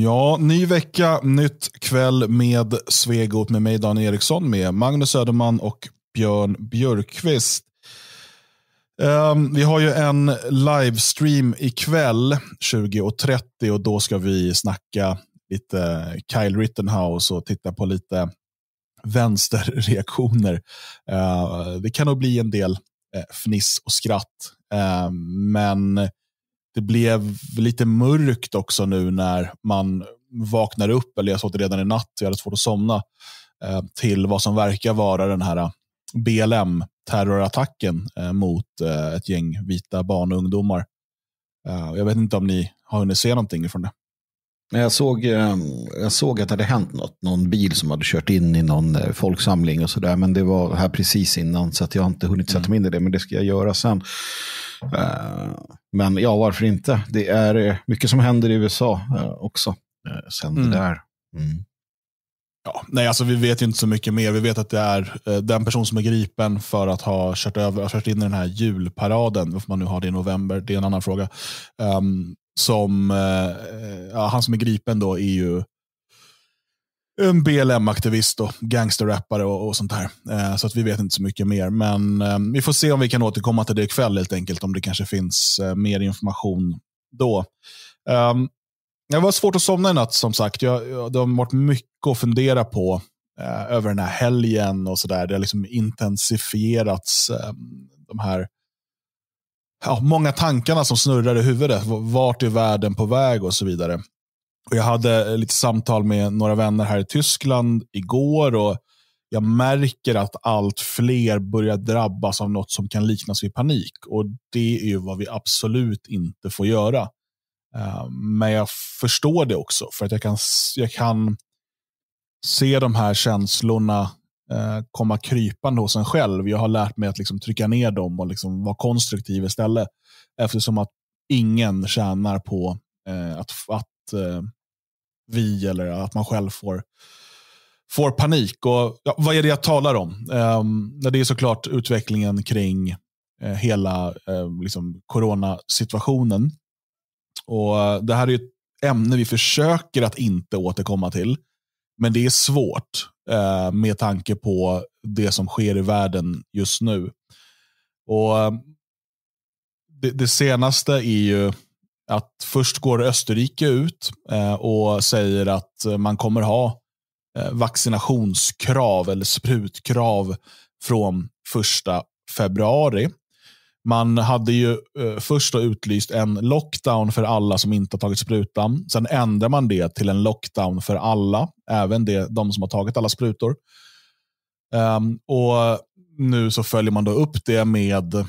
Ja, ny vecka, nytt kväll med Svegot med mig Dan Eriksson, med Magnus Söderman och Björn Björkqvist. Um, vi har ju en livestream ikväll 20.30 och då ska vi snacka lite Kyle Rittenhouse och titta på lite vänsterreaktioner. Uh, det kan nog bli en del uh, fniss och skratt, uh, men det blev lite mörkt också nu när man vaknar upp, eller jag såg det redan i natt, jag hade svårt att somna, eh, till vad som verkar vara den här eh, BLM-terrorattacken eh, mot ett gäng vita barn och ungdomar. Jag vet inte om ni har hunnit se någonting från det. Jag såg, jag såg att det hade hänt något, någon bil som hade kört in i någon folksamling och sådär. Men det var här precis innan så att jag har inte hunnit sätta mm. mig in i det. Men det ska jag göra sen. Eh, men ja, varför inte? Det är eh, mycket som händer i USA eh, också sen mm. där. Mm. Ja, nej, alltså vi vet ju inte så mycket mer. Vi vet att det är den person som är gripen för att ha kört, över, kört in i den här julparaden, varför man nu har det i november, det är en annan fråga. Um, som, eh, ja, han som är gripen då är ju en BLM-aktivist och gangsterrappare och, och sånt här. Eh, så att vi vet inte så mycket mer. Men eh, vi får se om vi kan återkomma till det ikväll helt enkelt. Om det kanske finns eh, mer information då. Um, ehm, det var svårt att somna i natt som sagt. Jag, jag, det har varit mycket att fundera på eh, över den här helgen och sådär. Det har liksom intensifierats. Ehm, de här ja, många tankarna som snurrar i huvudet. Vart är världen på väg och så vidare. Och jag hade eh, lite samtal med några vänner här i Tyskland igår. och Jag märker att allt fler börjar drabbas av något som kan liknas vid panik. och Det är ju vad vi absolut inte får göra. Eh, men jag förstår det också, för att jag kan, jag kan se de här känslorna eh, komma krypande hos en själv. Jag har lärt mig att liksom trycka ner dem och liksom vara konstruktiv istället. Eftersom att ingen tjänar på att, att Eh, vi eller att man själv får, får panik. Och, ja, vad är det jag talar om? Eh, det är såklart utvecklingen kring eh, hela eh, liksom, coronasituationen. Och, eh, det här är ett ämne vi försöker att inte återkomma till. Men det är svårt eh, med tanke på det som sker i världen just nu. Och det, det senaste är ju att först går Österrike ut eh, och säger att man kommer ha eh, vaccinationskrav eller sprutkrav från första februari. Man hade ju eh, först utlyst en lockdown för alla som inte har tagit sprutan. Sen ändrar man det till en lockdown för alla, även det, de som har tagit alla sprutor. Ehm, och Nu så följer man då upp det med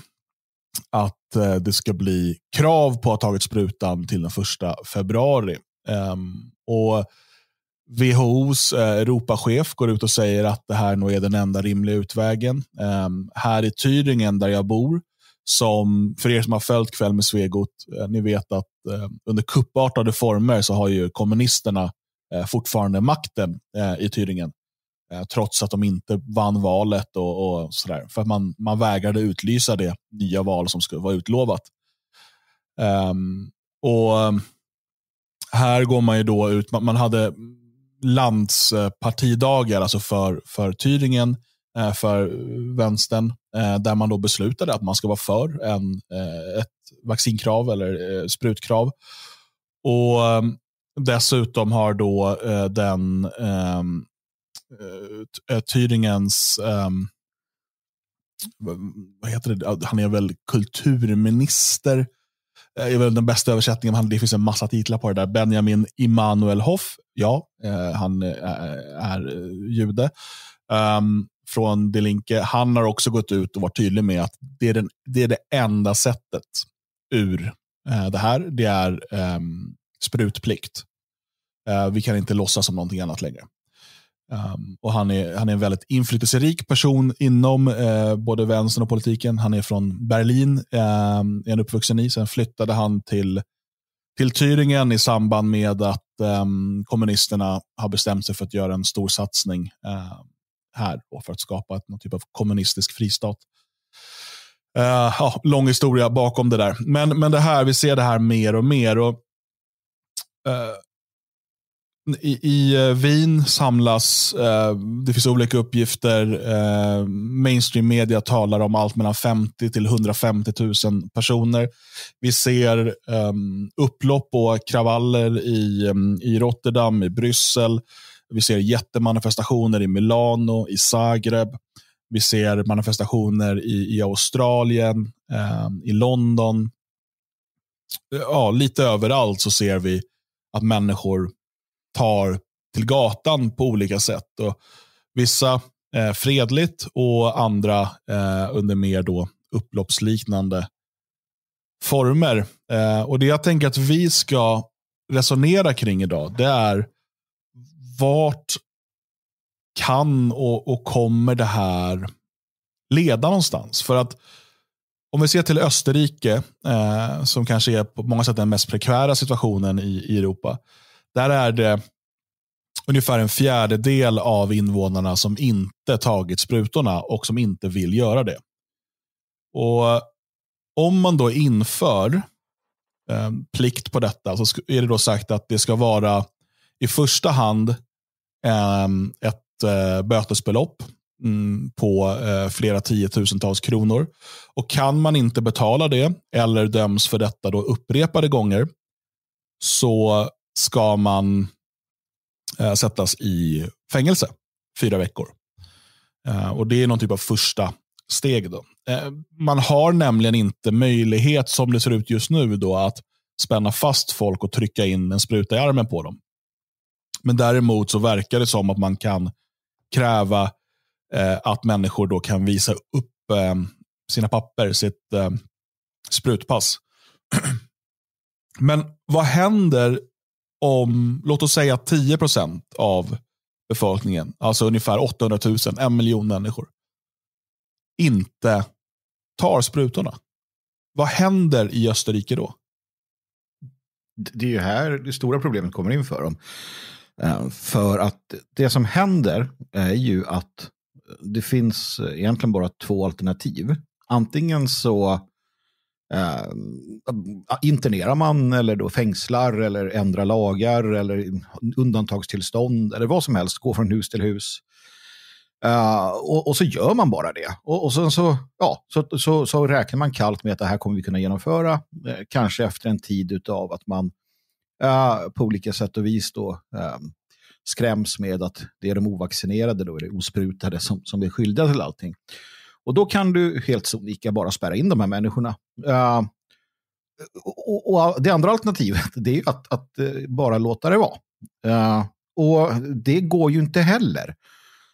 att eh, det ska bli krav på att ha tagit sprutan till den första februari. Um, och WHOs eh, Europachef går ut och säger att det här nog är den enda rimliga utvägen. Um, här i Tyringen där jag bor, som för er som har följt Kväll med Svegot, eh, ni vet att eh, under kuppartade former så har ju kommunisterna eh, fortfarande makten eh, i Tyringen. Eh, trots att de inte vann valet och, och sådär. För att man, man vägrade utlysa det nya val som skulle vara utlovat. Um, och ehm, Här går man ju då ut, man, man hade landspartidagar alltså för, för Tyringen, eh, för vänstern, eh, där man då beslutade att man ska vara för en, ett vaccinkrav eller sprutkrav. Och ehm, Dessutom har då den Eh, Thüringens, um, vad heter det, han är väl kulturminister, är eh, väl den bästa översättningen, han, det finns en massa titlar på det där. Benjamin Immanuel Hoff, ja, eh, han är jude. Um, från Delinke, han har också gått ut och varit tydlig med att det är, den, det, är det enda sättet ur eh, det här. Det är eh, sprutplikt. Eh, vi kan inte låtsas som någonting annat längre. Um, och han, är, han är en väldigt inflytelserik person inom eh, både vänstern och politiken. Han är från Berlin, eh, är han uppvuxen i. Sen flyttade han till, till Thüringen i samband med att eh, kommunisterna har bestämt sig för att göra en stor satsning eh, här och för att skapa någon typ av kommunistisk fristat. Uh, ja, lång historia bakom det där. Men, men det här, vi ser det här mer och mer. Och, uh, i, i eh, Wien samlas, eh, det finns olika uppgifter, eh, mainstream media talar om allt mellan 50 till 150 000 personer. Vi ser eh, upplopp och kravaller i, ehm, i Rotterdam, i Bryssel. Vi ser jättemanifestationer i Milano, i Zagreb. Vi ser manifestationer i, i Australien, ehm, i London. Ja, lite överallt så ser vi att människor tar till gatan på olika sätt. Och vissa eh, fredligt och andra eh, under mer då upploppsliknande former. Eh, och Det jag tänker att vi ska resonera kring idag, det är vart kan och, och kommer det här leda någonstans? För att om vi ser till Österrike, eh, som kanske är på många sätt den mest prekvära situationen i, i Europa, där är det ungefär en fjärdedel av invånarna som inte tagit sprutorna och som inte vill göra det. Och eh, Om man då inför eh, plikt på detta så är det då sagt att det ska vara i första hand eh, ett eh, bötesbelopp mm, på eh, flera tiotusentals kronor. Och Kan man inte betala det eller döms för detta då upprepade gånger så ska man eh, sättas i fängelse fyra veckor. Eh, och Det är någon typ av första steg. Då. Eh, man har nämligen inte möjlighet, som det ser ut just nu, då, att spänna fast folk och trycka in en spruta i armen på dem. Men däremot så verkar det som att man kan kräva eh, att människor då kan visa upp eh, sina papper, sitt eh, sprutpass. Men vad händer om, låt oss säga 10 procent av befolkningen, alltså ungefär 800 000, en miljon människor, inte tar sprutorna. Vad händer i Österrike då? Det är ju här det stora problemet kommer in för dem. Eh, för att det som händer är ju att det finns egentligen bara två alternativ. Antingen så Uh, internerar man eller då fängslar eller ändrar lagar eller undantagstillstånd eller vad som helst, går från hus till hus. Uh, och, och, så gör man bara det. Och, och sen så, ja, så, så, så, räknar man kallt med att det här kommer vi kunna genomföra, eh, kanske efter en tid av att man uh, på olika sätt och vis då, um, skräms med att det är de ovaccinerade, då det osprutade som, som är skyldiga till allting. Och då kan du helt sonika bara spärra in de här människorna. Uh, och, och, Det andra alternativet det är att, att uh, bara låta det vara. Uh, och det går ju inte heller.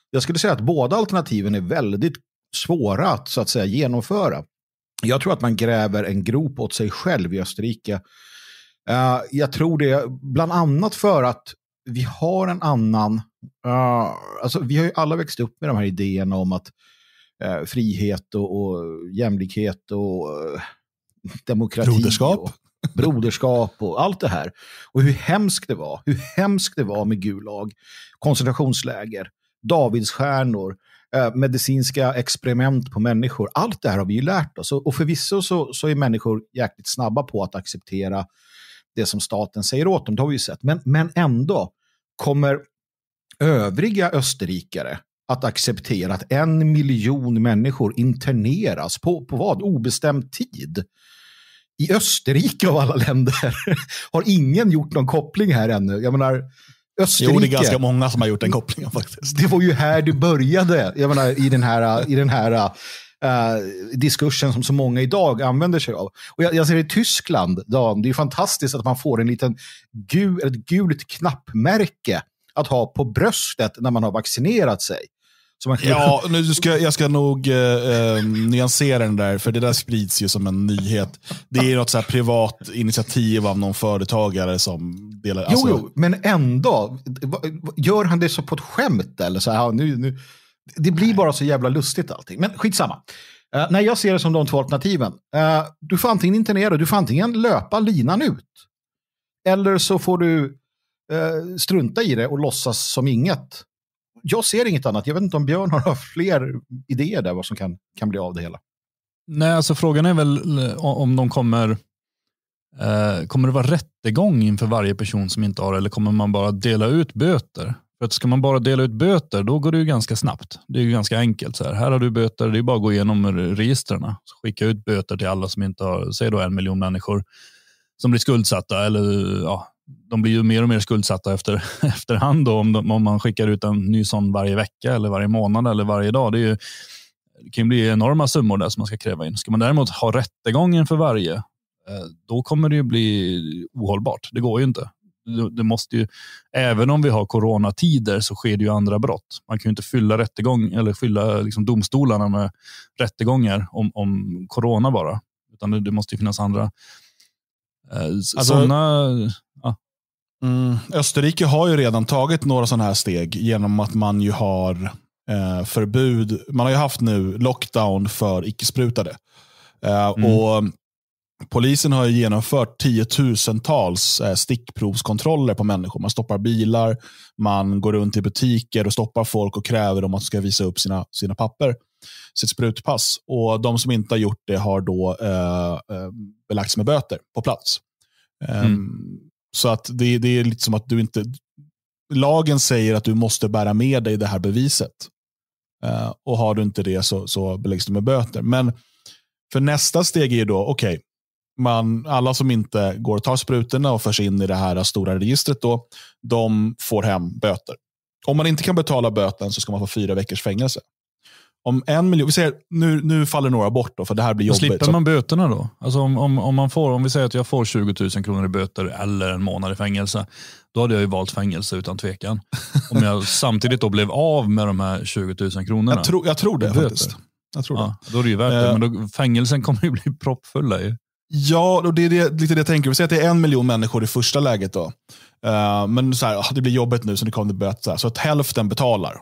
Jag skulle säga att båda alternativen är väldigt svåra att, så att säga, genomföra. Jag tror att man gräver en grop åt sig själv i Österrike. jag tror det bland annat för att vi har en annan... alltså vi har ju alla växt upp med de här idéerna om att eh, frihet och, och jämlikhet och eh, demokrati. Broderskap. Och, broderskap och allt det här. Och hur hemskt det var. Hur hemskt det var med Gulag, koncentrationsläger, Davidsstjärnor, eh, medicinska experiment på människor. Allt det här har vi ju lärt oss. Och, och förvisso så, så är människor jäkligt snabba på att acceptera det som staten säger åt dem. Det har vi ju sett. Men, men ändå kommer övriga österrikare att acceptera att en miljon människor interneras på, på vad? Obestämd tid. I Österrike av alla länder har ingen gjort någon koppling här ännu. Jag menar, Österrike. Jo, det är ganska många som har gjort den kopplingen faktiskt. Det var ju här det började, jag menar, i den här, i den här uh, diskursen som så många idag använder sig av. Och jag, jag ser det i Tyskland, Dan, det är fantastiskt att man får en liten gul, ett gult knappmärke att ha på bröstet när man har vaccinerat sig. Man... Ja, nu ska, jag ska nog eh, eh, nyansera den där, för det där sprids ju som en nyhet. Det är något så privat initiativ av någon företagare som delar... Jo, alltså... jo, men ändå. Gör han det så på ett skämt? Eller så här, nu, nu. Det blir bara så jävla lustigt allting. Men skitsamma. Uh, nej, jag ser det som de två alternativen. Uh, du får antingen internera, du får antingen löpa linan ut. Eller så får du uh, strunta i det och låtsas som inget jag ser inget annat. Jag vet inte om Björn har fler idéer där vad som kan, kan bli av det hela. Nej, alltså frågan är väl eh, om de kommer eh, Kommer det vara rättegång inför varje person som inte har eller kommer man bara dela ut böter? För att ska man bara dela ut böter, då går det ju ganska snabbt. Det är ju ganska enkelt. Så här. här har du böter, det är bara att gå igenom registren. Skicka ut böter till alla som inte har, säg då en miljon människor som blir skuldsatta eller ja, de blir ju mer och mer skuldsatta efter, efterhand då, om, de, om man skickar ut en ny sån varje vecka eller varje månad eller varje dag. Det, är ju, det kan bli enorma summor där som man ska kräva in. Ska man däremot ha rättegången för varje, eh, då kommer det ju bli ohållbart. Det går ju inte. Det måste ju, även om vi har coronatider så sker det ju andra brott. Man kan ju inte fylla, rättegång, eller fylla liksom domstolarna med rättegångar om, om corona bara. Utan det, det måste ju finnas andra. Eh, alltså, sådana Mm. Österrike har ju redan tagit några sådana här steg genom att man ju har eh, förbud. Man har ju haft nu lockdown för icke-sprutade. Eh, mm. och Polisen har genomfört tiotusentals eh, stickprovskontroller på människor. Man stoppar bilar, man går runt i butiker och stoppar folk och kräver dem att de ska visa upp sina, sina papper, sitt sprutpass. Och De som inte har gjort det har då eh, eh belagts med böter på plats. Ehm, mm. Så att det, det är lite som att du inte... Lagen säger att du måste bära med dig det här beviset. Uh, och har du inte det så, så beläggs du med böter. Men för nästa steg är ju då, okej, okay, alla som inte går och tar sprutorna och förs in i det här stora registret, då, de får hem böter. Om man inte kan betala böten så ska man få fyra veckors fängelse om en miljon, vi säger, nu, nu faller några bort då, för det här blir jobbigt. Slipper så. man böterna då? Alltså om, om, om, man får, om vi säger att jag får 20 000 kronor i böter eller en månad i fängelse, då hade jag ju valt fängelse utan tvekan. Om jag samtidigt då blev av med de här 20 000 kronorna. Jag, tro, jag tror det faktiskt. Jag tror ja, Då är det ju värt det, eh. men då, fängelsen kommer ju bli proppfulla. Ju. Ja, och det är det, lite det jag tänker. Vi säger att det är en miljon människor i första läget. då. Uh, men så här, ah, det blir jobbigt nu så det kommer böter. Så att hälften betalar.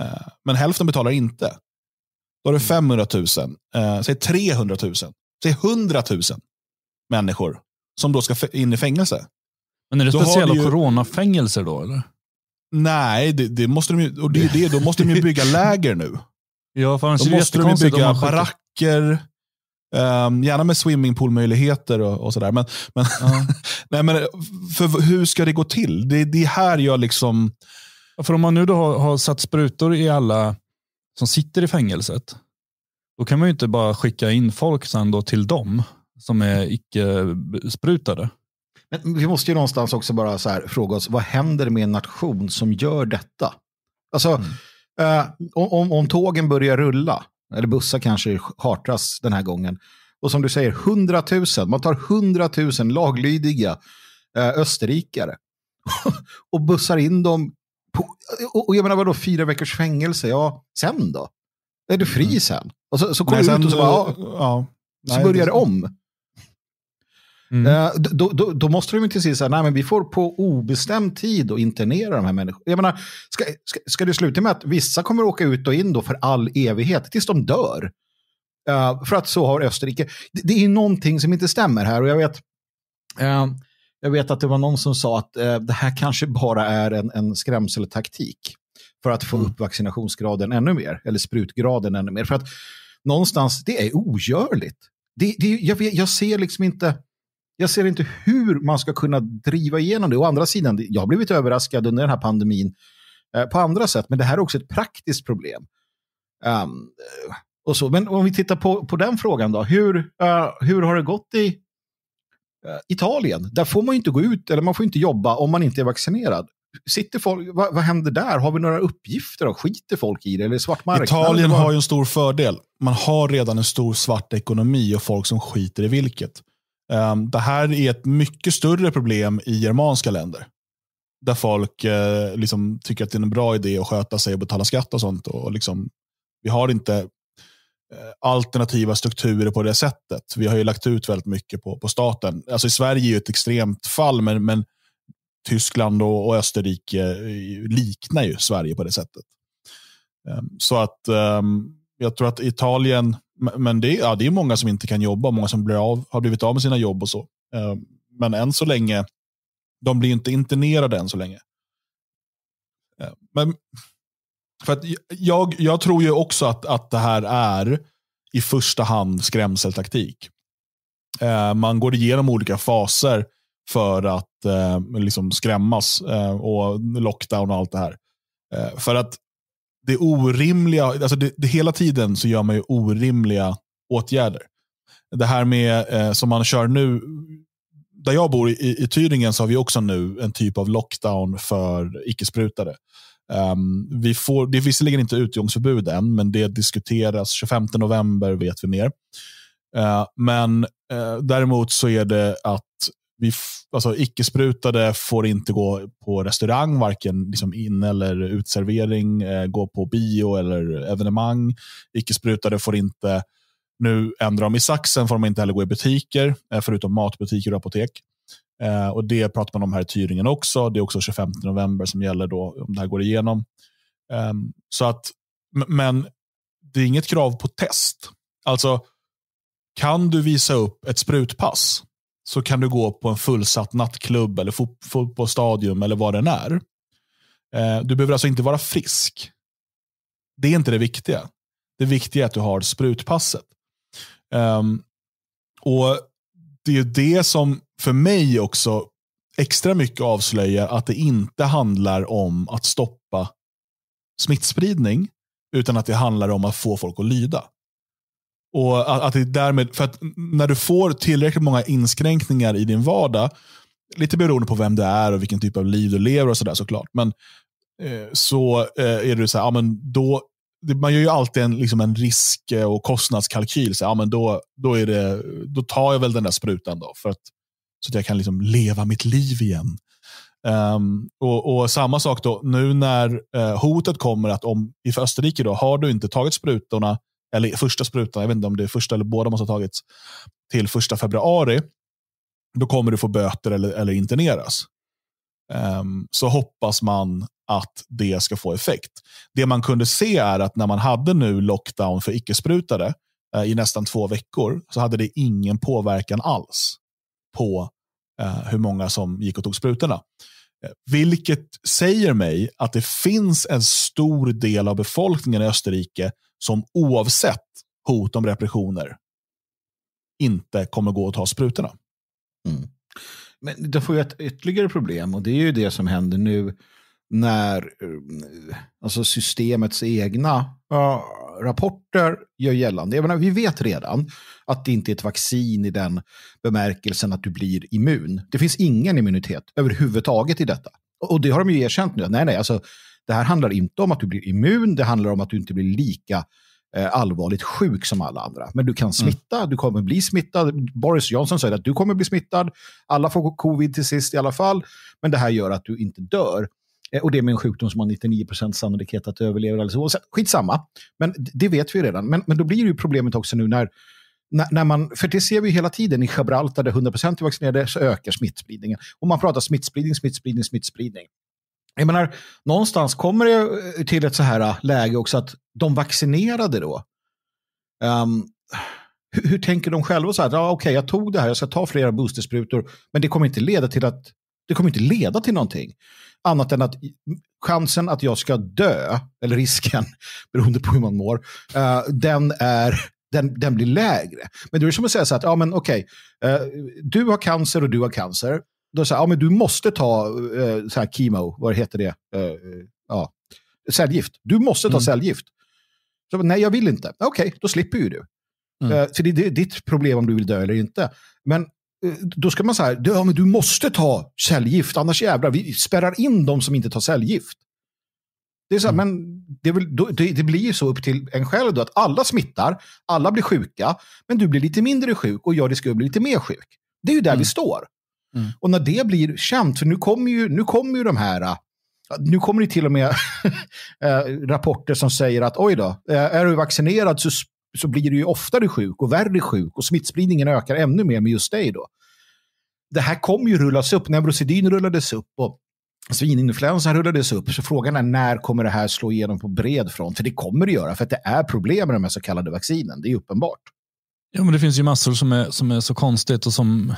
Uh, men hälften betalar inte. Då är det 500 000, eh, säg 300 000, säg 100 000 människor som då ska in i fängelse. Men är det speciella ju... coronafängelser då? eller? Nej, det, det måste de ju, och det det, då måste de ju bygga läger nu. Ja, för då måste de ju bygga baracker, um, gärna med swimmingpoolmöjligheter och, och sådär. Men, men, ja. nej, men för, hur ska det gå till? Det är här jag liksom... För om man nu då har, har satt sprutor i alla som sitter i fängelset, då kan man ju inte bara skicka in folk sen då till dem som är icke-sprutade. Men vi måste ju någonstans också bara så här, fråga oss, vad händer med en nation som gör detta? Alltså, mm. eh, om, om tågen börjar rulla, eller bussar kanske hartras den här gången, och som du säger, hundratusen, man tar hundratusen laglydiga eh, österrikare och bussar in dem och jag menar vadå fyra veckors fängelse? Ja, sen då? Är du fri mm. sen? Och så, så kommer du ut och så bara, ja. ja nej, så börjar det om. Mm. Eh, då, då, då, måste de ju till sist säga, nej men vi får på obestämd tid och internera de här människorna. Jag menar, ska, ska, ska det sluta med att vissa kommer åka ut och in då för all evighet, tills de dör? Uh, för att så har Österrike. Det, det är någonting som inte stämmer här och jag vet, uh, jag vet att det var någon som sa att eh, det här kanske bara är en, en skrämseltaktik för att få mm. upp vaccinationsgraden ännu mer, eller sprutgraden ännu mer. För att någonstans, det är ogörligt. Det, det, jag, jag ser liksom inte, jag ser inte hur man ska kunna driva igenom det. Å andra sidan, jag har blivit överraskad under den här pandemin eh, på andra sätt, men det här är också ett praktiskt problem. Um, och så. Men om vi tittar på, på den frågan då, hur, uh, hur har det gått i Eh, Italien, där får man inte gå ut eller man får inte jobba om man inte är vaccinerad. Sitter folk, vad, vad händer där? Har vi några uppgifter? Och skiter folk i det? Eller svart Italien har ju en stor fördel. Man har redan en stor svart ekonomi och folk som skiter i vilket. Um, det här är ett mycket större problem i germanska länder. Där folk eh, liksom tycker att det är en bra idé att sköta sig och betala skatt och sånt. Och liksom, vi har inte Eh, alternativa strukturer på det sättet. Vi har ju lagt ut väldigt mycket på, på staten. Alltså i Sverige är ju ett extremt fall, men, men Tyskland och, och Österrike eh, liknar ju Sverige på det sättet. Ehm, så att ehm, jag tror att Italien, men det, ja, det är många som inte kan jobba, många som blir av, har blivit av med sina jobb och så. Ehm, men än så länge, de blir inte internerade än så länge. Men för att jag, jag tror ju också att, att det här är i första hand skrämseltaktik. Eh, man går igenom olika faser för att eh, liksom skrämmas eh, och lockdown och allt det här. Eh, för att det orimliga, alltså det, det, hela tiden så gör man ju orimliga åtgärder. Det här med eh, som man kör nu, där jag bor i, i Tyringen så har vi också nu en typ av lockdown för icke-sprutade. Um, vi får, det är visserligen inte utgångsförbud än, men det diskuteras. 25 november vet vi mer. Uh, men uh, däremot så är det att vi alltså, icke-sprutade får inte gå på restaurang, varken liksom in eller utservering, uh, gå på bio eller evenemang. Icke-sprutade får inte, nu ändrar de i saxen, får de inte heller gå i butiker, eh, förutom matbutiker och apotek. Eh, och Det pratar man om här i Tyringen också. Det är också 25 november som gäller då om det här går igenom. Eh, så att, men det är inget krav på test. Alltså, kan du visa upp ett sprutpass så kan du gå på en fullsatt nattklubb eller fot fotbollsstadium eller vad den är. Eh, du behöver alltså inte vara frisk. Det är inte det viktiga. Det viktiga är att du har sprutpasset. Um, och Det är ju det som för mig också extra mycket avslöjar att det inte handlar om att stoppa smittspridning, utan att det handlar om att få folk att lyda. Och att, att det därmed, för att när du får tillräckligt många inskränkningar i din vardag, lite beroende på vem du är och vilken typ av liv du lever och sådär såklart, men eh, så eh, är det så här, ja, men då, man gör ju alltid en, liksom en risk och kostnadskalkyl. Så, ja, men då, då, är det, då tar jag väl den där sprutan då, för att så att jag kan liksom leva mitt liv igen. Um, och, och, samma sak då, nu när uh, hotet kommer att om i Österrike, då, har du inte tagit sprutorna, eller första sprutan, jag vet inte om det är första eller båda måste ha tagits, till första februari, då kommer du få böter eller, eller interneras. Um, så hoppas man att det ska få effekt. Det man kunde se är att när man hade nu lockdown för icke-sprutade uh, eh, i nästan två veckor, så hade det ingen påverkan alls på eh, hur många som gick och tog sprutorna. Eh, vilket säger mig att det finns en stor del av befolkningen i Österrike som oavsett hot om repressioner inte kommer gå och ta sprutorna. Mm. Men då får jag ett ytterligare problem och det är ju det som händer nu när eh, alltså systemets egna uh, rapporter gör gällande. Jag menar, vi vet redan att det inte är ett vaccin i den bemärkelsen att du blir immun. Det finns ingen immunitet överhuvudtaget i detta. Och det har de ju erkänt nu. Nej, nej, alltså, det här handlar inte om att du blir immun, det handlar om att du inte blir lika eh, allvarligt sjuk som alla andra. Men du kan mm. smitta, mm. du kommer bli smittad. Boris Johnson säger att du kommer bli smittad. Alla får covid till sist i alla fall. Men det här gör att du inte dör. Eh, och det med en sjukdom som har 99% sannolikhet att överleva. Alltså, skitsamma, men det vet vi redan. Men, men då blir ju problemet också nu när, när, när man, för det ser vi hela tiden i Gibraltar där 100% är vaccinerade så ökar smittspridningen. Och man pratar smittspridning, smittspridning, smittspridning. Jag menar, någonstans kommer det till ett så här äh, läge också att de vaccinerade då, um, ehm, hur, hur, tänker de själva så här? Ja, Okej, okay, jag tog det här, jag ska ta flera boostersprutor, men det kommer inte leda till att det kommer inte leda till någonting. Annat än att chansen att jag ska dö, eller risken, beroende på hur man mår, uh, den, är, den, den blir lägre. Men det är som att säga så att, ja men okej, okay, uh, eh, du har cancer och du har cancer. Då säger ja men du måste ta uh, så här chemo, vad heter det? ja, cellgift. Du måste ta mm. cellgift. Så, nej, jag vill inte. Okej, okay, då slipper ju du. Mm. Så det är ditt problem om du vill dö eller inte. Men Eh, då ska man säga, du, ja, men du måste ta cellgift, annars jävlar, vi spärrar in de som inte tar cellgift. Det, är så här, mm. men det, väl, då, det, det, blir ju så upp till en själv då, att alla smittar, alla blir sjuka, men du blir lite mindre sjuk och jag riskerar att bli lite mer sjuk. Det är ju där mm. vi står. Mm. Och när det blir känt, för nu kommer ju, nu kommer ju de här äh, nu kommer det till och med äh, rapporter som säger att oj då, eh, är du vaccinerad så så blir du ju oftare sjuk och värre sjuk och smittspridningen ökar ännu mer med just dig då. Det här kommer ju rullas upp. Neurosedyn rullades upp och svininfluensan rullades upp. Så frågan är när kommer det här slå igenom på bred front? För det kommer det göra, för att det är problem med de här så kallade vaccinen. Det är uppenbart. Ja, men det finns ju massor som är, som är så konstigt och som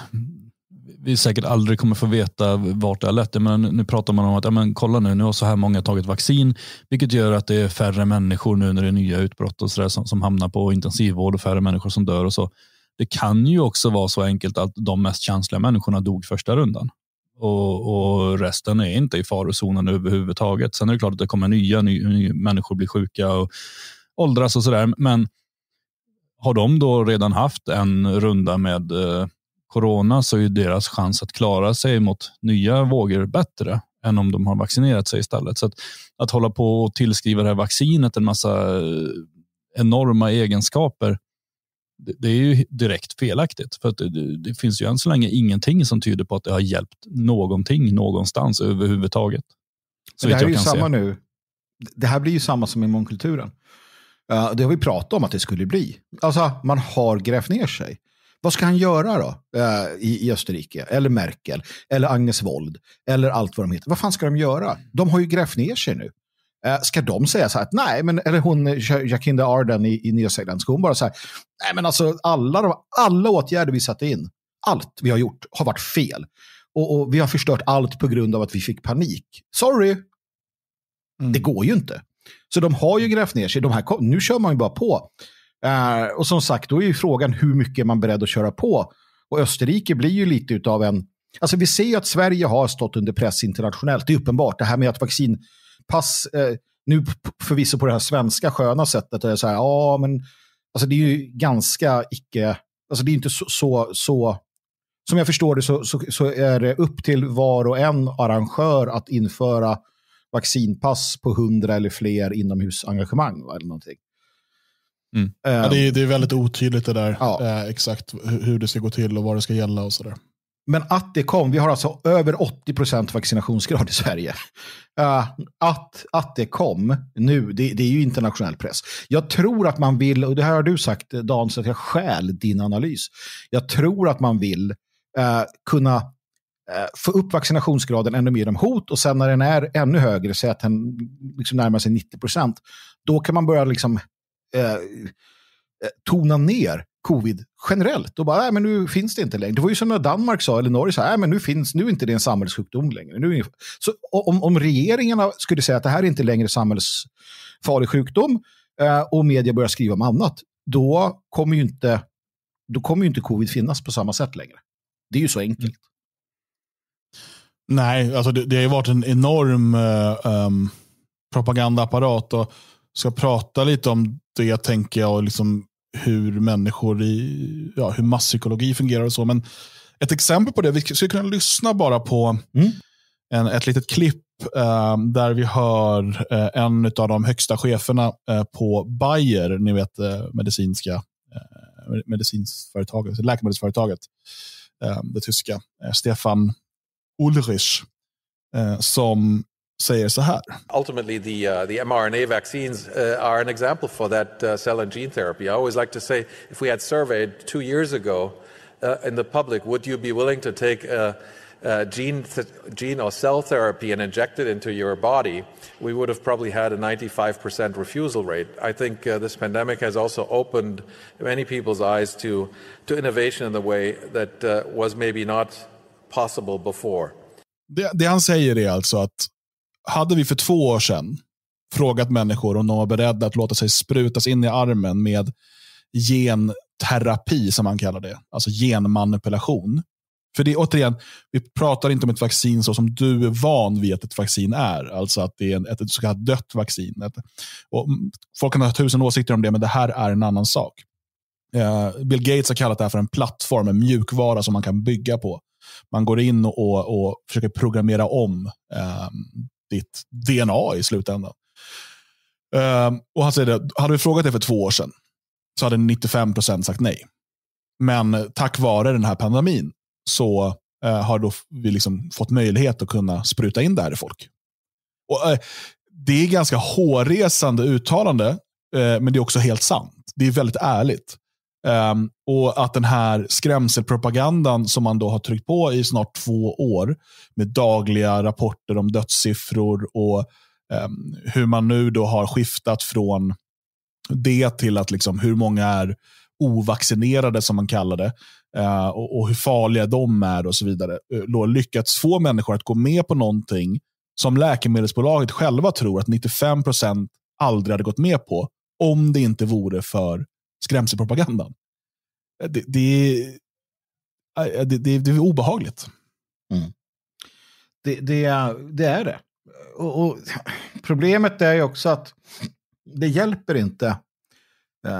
vi säkert aldrig kommer få veta vart det har lett. Men nu pratar man om att ja, men kolla nu, nu har så här många tagit vaccin, vilket gör att det är färre människor nu när det är nya utbrott och så som, som hamnar på intensivvård och färre människor som dör och så. Det kan ju också vara så enkelt att de mest känsliga människorna dog första rundan. Och, och, resten är inte i farozonen överhuvudtaget. Sen är det klart att det kommer nya, nya, nya människor blir sjuka och åldras och så där. Men har de då redan haft en runda med eh, corona så är deras chans att klara sig mot nya vågor bättre än om de har vaccinerat sig istället. Så att, att hålla på och tillskriva det här vaccinet en massa eh, enorma egenskaper, det, är ju direkt felaktigt. För att det, det, finns ju än så länge ingenting som tyder på att det har hjälpt någonting någonstans överhuvudtaget. Så det här är ju samma se. nu. Det här blir ju samma som i mångkulturen. Uh, det har vi pratat om att det skulle bli. Alltså, man har grävt ner sig. Vad ska han göra då eh, i, i, Österrike? Eller Merkel? Eller Agnes Wold? Eller allt vad de heter. Vad fan ska de göra? De har ju grävt ner sig nu. Eh, ska de säga så här att nej, men eller hon eh, Jacinda Arden i, i Nya Zeeland, ska hon bara säga nej men alltså alla, de, alla åtgärder vi satte in, allt vi har gjort har varit fel. Och, och vi har förstört allt på grund av att vi fick panik. Sorry! Mm. Det går ju inte. Så de har ju grävt ner sig. De här, nu kör man ju bara på. Uh, och som sagt, då är ju frågan hur mycket man är beredd att köra på? Och Österrike blir ju lite utav en... Alltså vi ser ju att Sverige har stått under press internationellt. Det är uppenbart. Det här med att vaccinpass, uh, nu förvisso på det här svenska sköna sättet, är det så här, ja men... Alltså det är ju ganska icke... Alltså det är inte så... så, så som jag förstår det så, så, så är det upp till var och en arrangör att införa vaccinpass på hundra eller fler inomhusengagemang. eller någonting. Mm. Ja, det, är, det är väldigt otydligt det där. Ja. Eh, exakt hur det ska gå till och vad det ska gälla och sådär. Men att det kom, vi har alltså över 80% vaccinationsgrad i Sverige. Uh, att, att det kom nu, det, det, är ju internationell press. Jag tror att man vill, och det här har du sagt eh, Dan, så att jag skäl din analys. Jag tror att man vill uh, kunna uh, få upp vaccinationsgraden ännu mer om hot och sen när den är ännu högre, säg att den liksom närmar sig 90%, då kan man börja liksom Eh, eh, tona ner covid generellt och bara, nej äh, men nu finns det inte längre. Det var ju som när Danmark sa, eller Norge sa, nej äh, men nu finns, nu är inte det en samhällssjukdom längre. Nu så om, om regeringarna skulle säga att det här är inte längre samhällsfarlig sjukdom eh, och media börjar skriva om annat, då kommer ju inte, då kommer inte covid finnas på samma sätt längre. Det är ju så enkelt. Mm. Nej, alltså det, det har ju varit en enorm eh, um, propagandaapparat och ska prata lite om det, tänker jag, och liksom hur människor i, ja, hur masspsykologi fungerar och så. Men ett exempel på det, vi skulle kunna lyssna bara på mm. en, ett litet klipp eh, där vi hör eh, en av de högsta cheferna eh, på Bayer, ni vet eh, medicinska eh, medicinsföretaget, läkemedelsföretaget, eh, det tyska, Stefan Ulrich, som it's a hot. Ultimately the, uh, the mRNA vaccines uh, are an example for that uh, cell and gene therapy. I always like to say if we had surveyed two years ago uh, in the public, would you be willing to take gene, th- gene or cell therapy and inject it into your body, we would have probably had a 95% refusal rate. I think uh, this pandemic has also opened many people's eyes to, to innovation in the way that uh, was maybe not possible before. Det, det han säger är alltså att hade vi för två år sedan frågat människor om de var beredda att låta sig sprutas in i armen med genterapi, som man kallar det, alltså genmanipulation. För det är återigen, vi pratar inte om ett vaccin så som du är van vid att ett vaccin är. Alltså att det är ett så kallat dött vaccin. Och folk kan ha tusen åsikter om det, men det här är en annan sak. Eh, Bill Gates har kallat det här för en plattform, en mjukvara som man kan bygga på. Man går in och, och försöker programmera om eh, ditt DNA i slutändan. Um, och han säger det, hade vi frågat det för två år sedan så hade 95 sagt nej. Men eh, tack vare den här pandemin så uh, har då vi liksom fått möjlighet att kunna spruta in det här i folk. Och, uh, det är ganska hårresande uttalande, uh, men det är också helt sant. Det är väldigt ärligt. Um, och att den här skrämselpropagandan som man då har tryckt på i snart två år med dagliga rapporter om dödssiffror och um, hur man nu då har skiftat från det till att liksom hur många är ovaccinerade som man kallar det uh, och, och, hur farliga de är och så vidare. Eh, då lyckats få människor att gå med på någonting som läkemedelsbolaget själva tror att 95 aldrig hade gått med på om det inte vore för skrämselpropagandan. Eh, det, det, eh, eh, det, det, det är obehagligt. Mm. Det, det, det, är det. Och, och, problemet är ju också att det hjälper inte.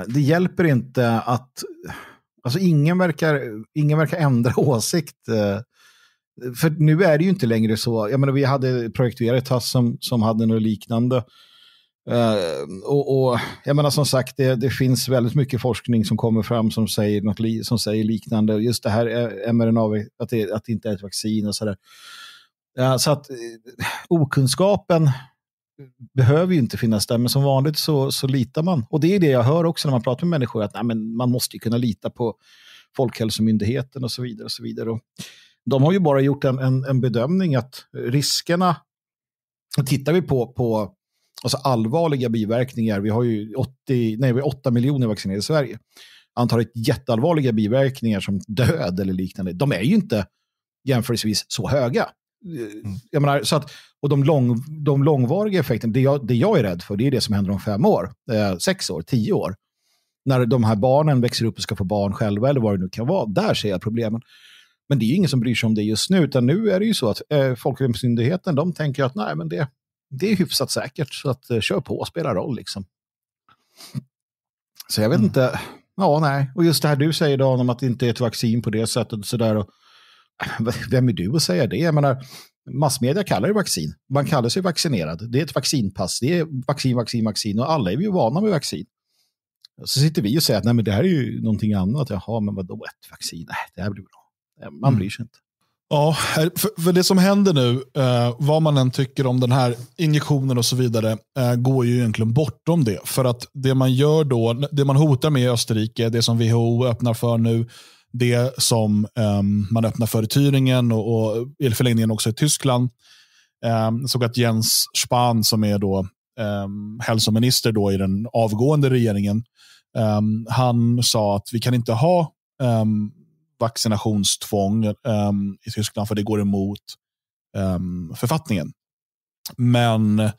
Det hjälper inte att... Alltså ingen verkar, ingen verkar ändra åsikt. För nu är det ju inte längre så. Jag menar, vi hade projekterat TASS som, som hade något liknande. Uh, och, och, jag menar som sagt, det, det, finns väldigt mycket forskning som kommer fram som säger, något som säger liknande. Just det här eh, mRNA, att det, att det inte är ett vaccin och sådär. Uh, så att eh, okunskapen behöver ju inte finnas där, men som vanligt så, så litar man. Och det är det jag hör också när man pratar med människor, att nej, men man måste kunna lita på Folkhälsomyndigheten och så vidare. Och så vidare. Och de har ju bara gjort en, en, en bedömning att riskerna, tittar vi på, på alltså allvarliga biverkningar. Vi har ju 80, nej, vi 8 miljoner vaccinerade i Sverige. Antalet jätteallvarliga biverkningar som död eller liknande, de är ju inte jämförelsevis så höga. Mm. Jag menar, så att, och de, lång, de långvariga effekterna, det jag, det jag är rädd för, det är det som händer om fem år, eh, sex år, tio år. När de här barnen växer upp och ska få barn själva eller vad det nu kan vara, där ser jag problemen. Men det är ingen som bryr sig om det just nu, utan nu är det ju så att eh, Folkhälsomyndigheten, de tänker att nej, men det, det är hyfsat säkert, så att eh, kör på, spelar roll liksom. Så jag vet mm. inte, ja nej, och just det här du säger Dan om att det inte är ett vaccin på det sättet sådär. Och, vem är du att säga det? Jag menar, massmedia kallar det vaccin. Man kallar sig vaccinerad. Det är ett vaccinpass. Det är vaccin, vaccin, vaccin och alla är ju vana med vaccin. Så sitter vi och säger att nej, men det här är ju någonting annat. Jaha, men vadå ett vaccin? Nej, det här blir bra. Man mm. bryr sig inte. Ja, för, det som händer nu, eh, vad man än tycker om den här injektionen och så vidare, eh, går ju egentligen bortom det. För att det man gör då, det man hotar med i Österrike, det som WHO öppnar för nu, det som ehm, man öppnar för i Thüringen och, i förlängningen också i Tyskland. Ehm, jag såg att Jens Spahn som är då ehm, hälsominister då i den avgående regeringen, han sa att vi kan inte ha vaccinationstvång um, i Tyskland för det går emot um, författningen. Men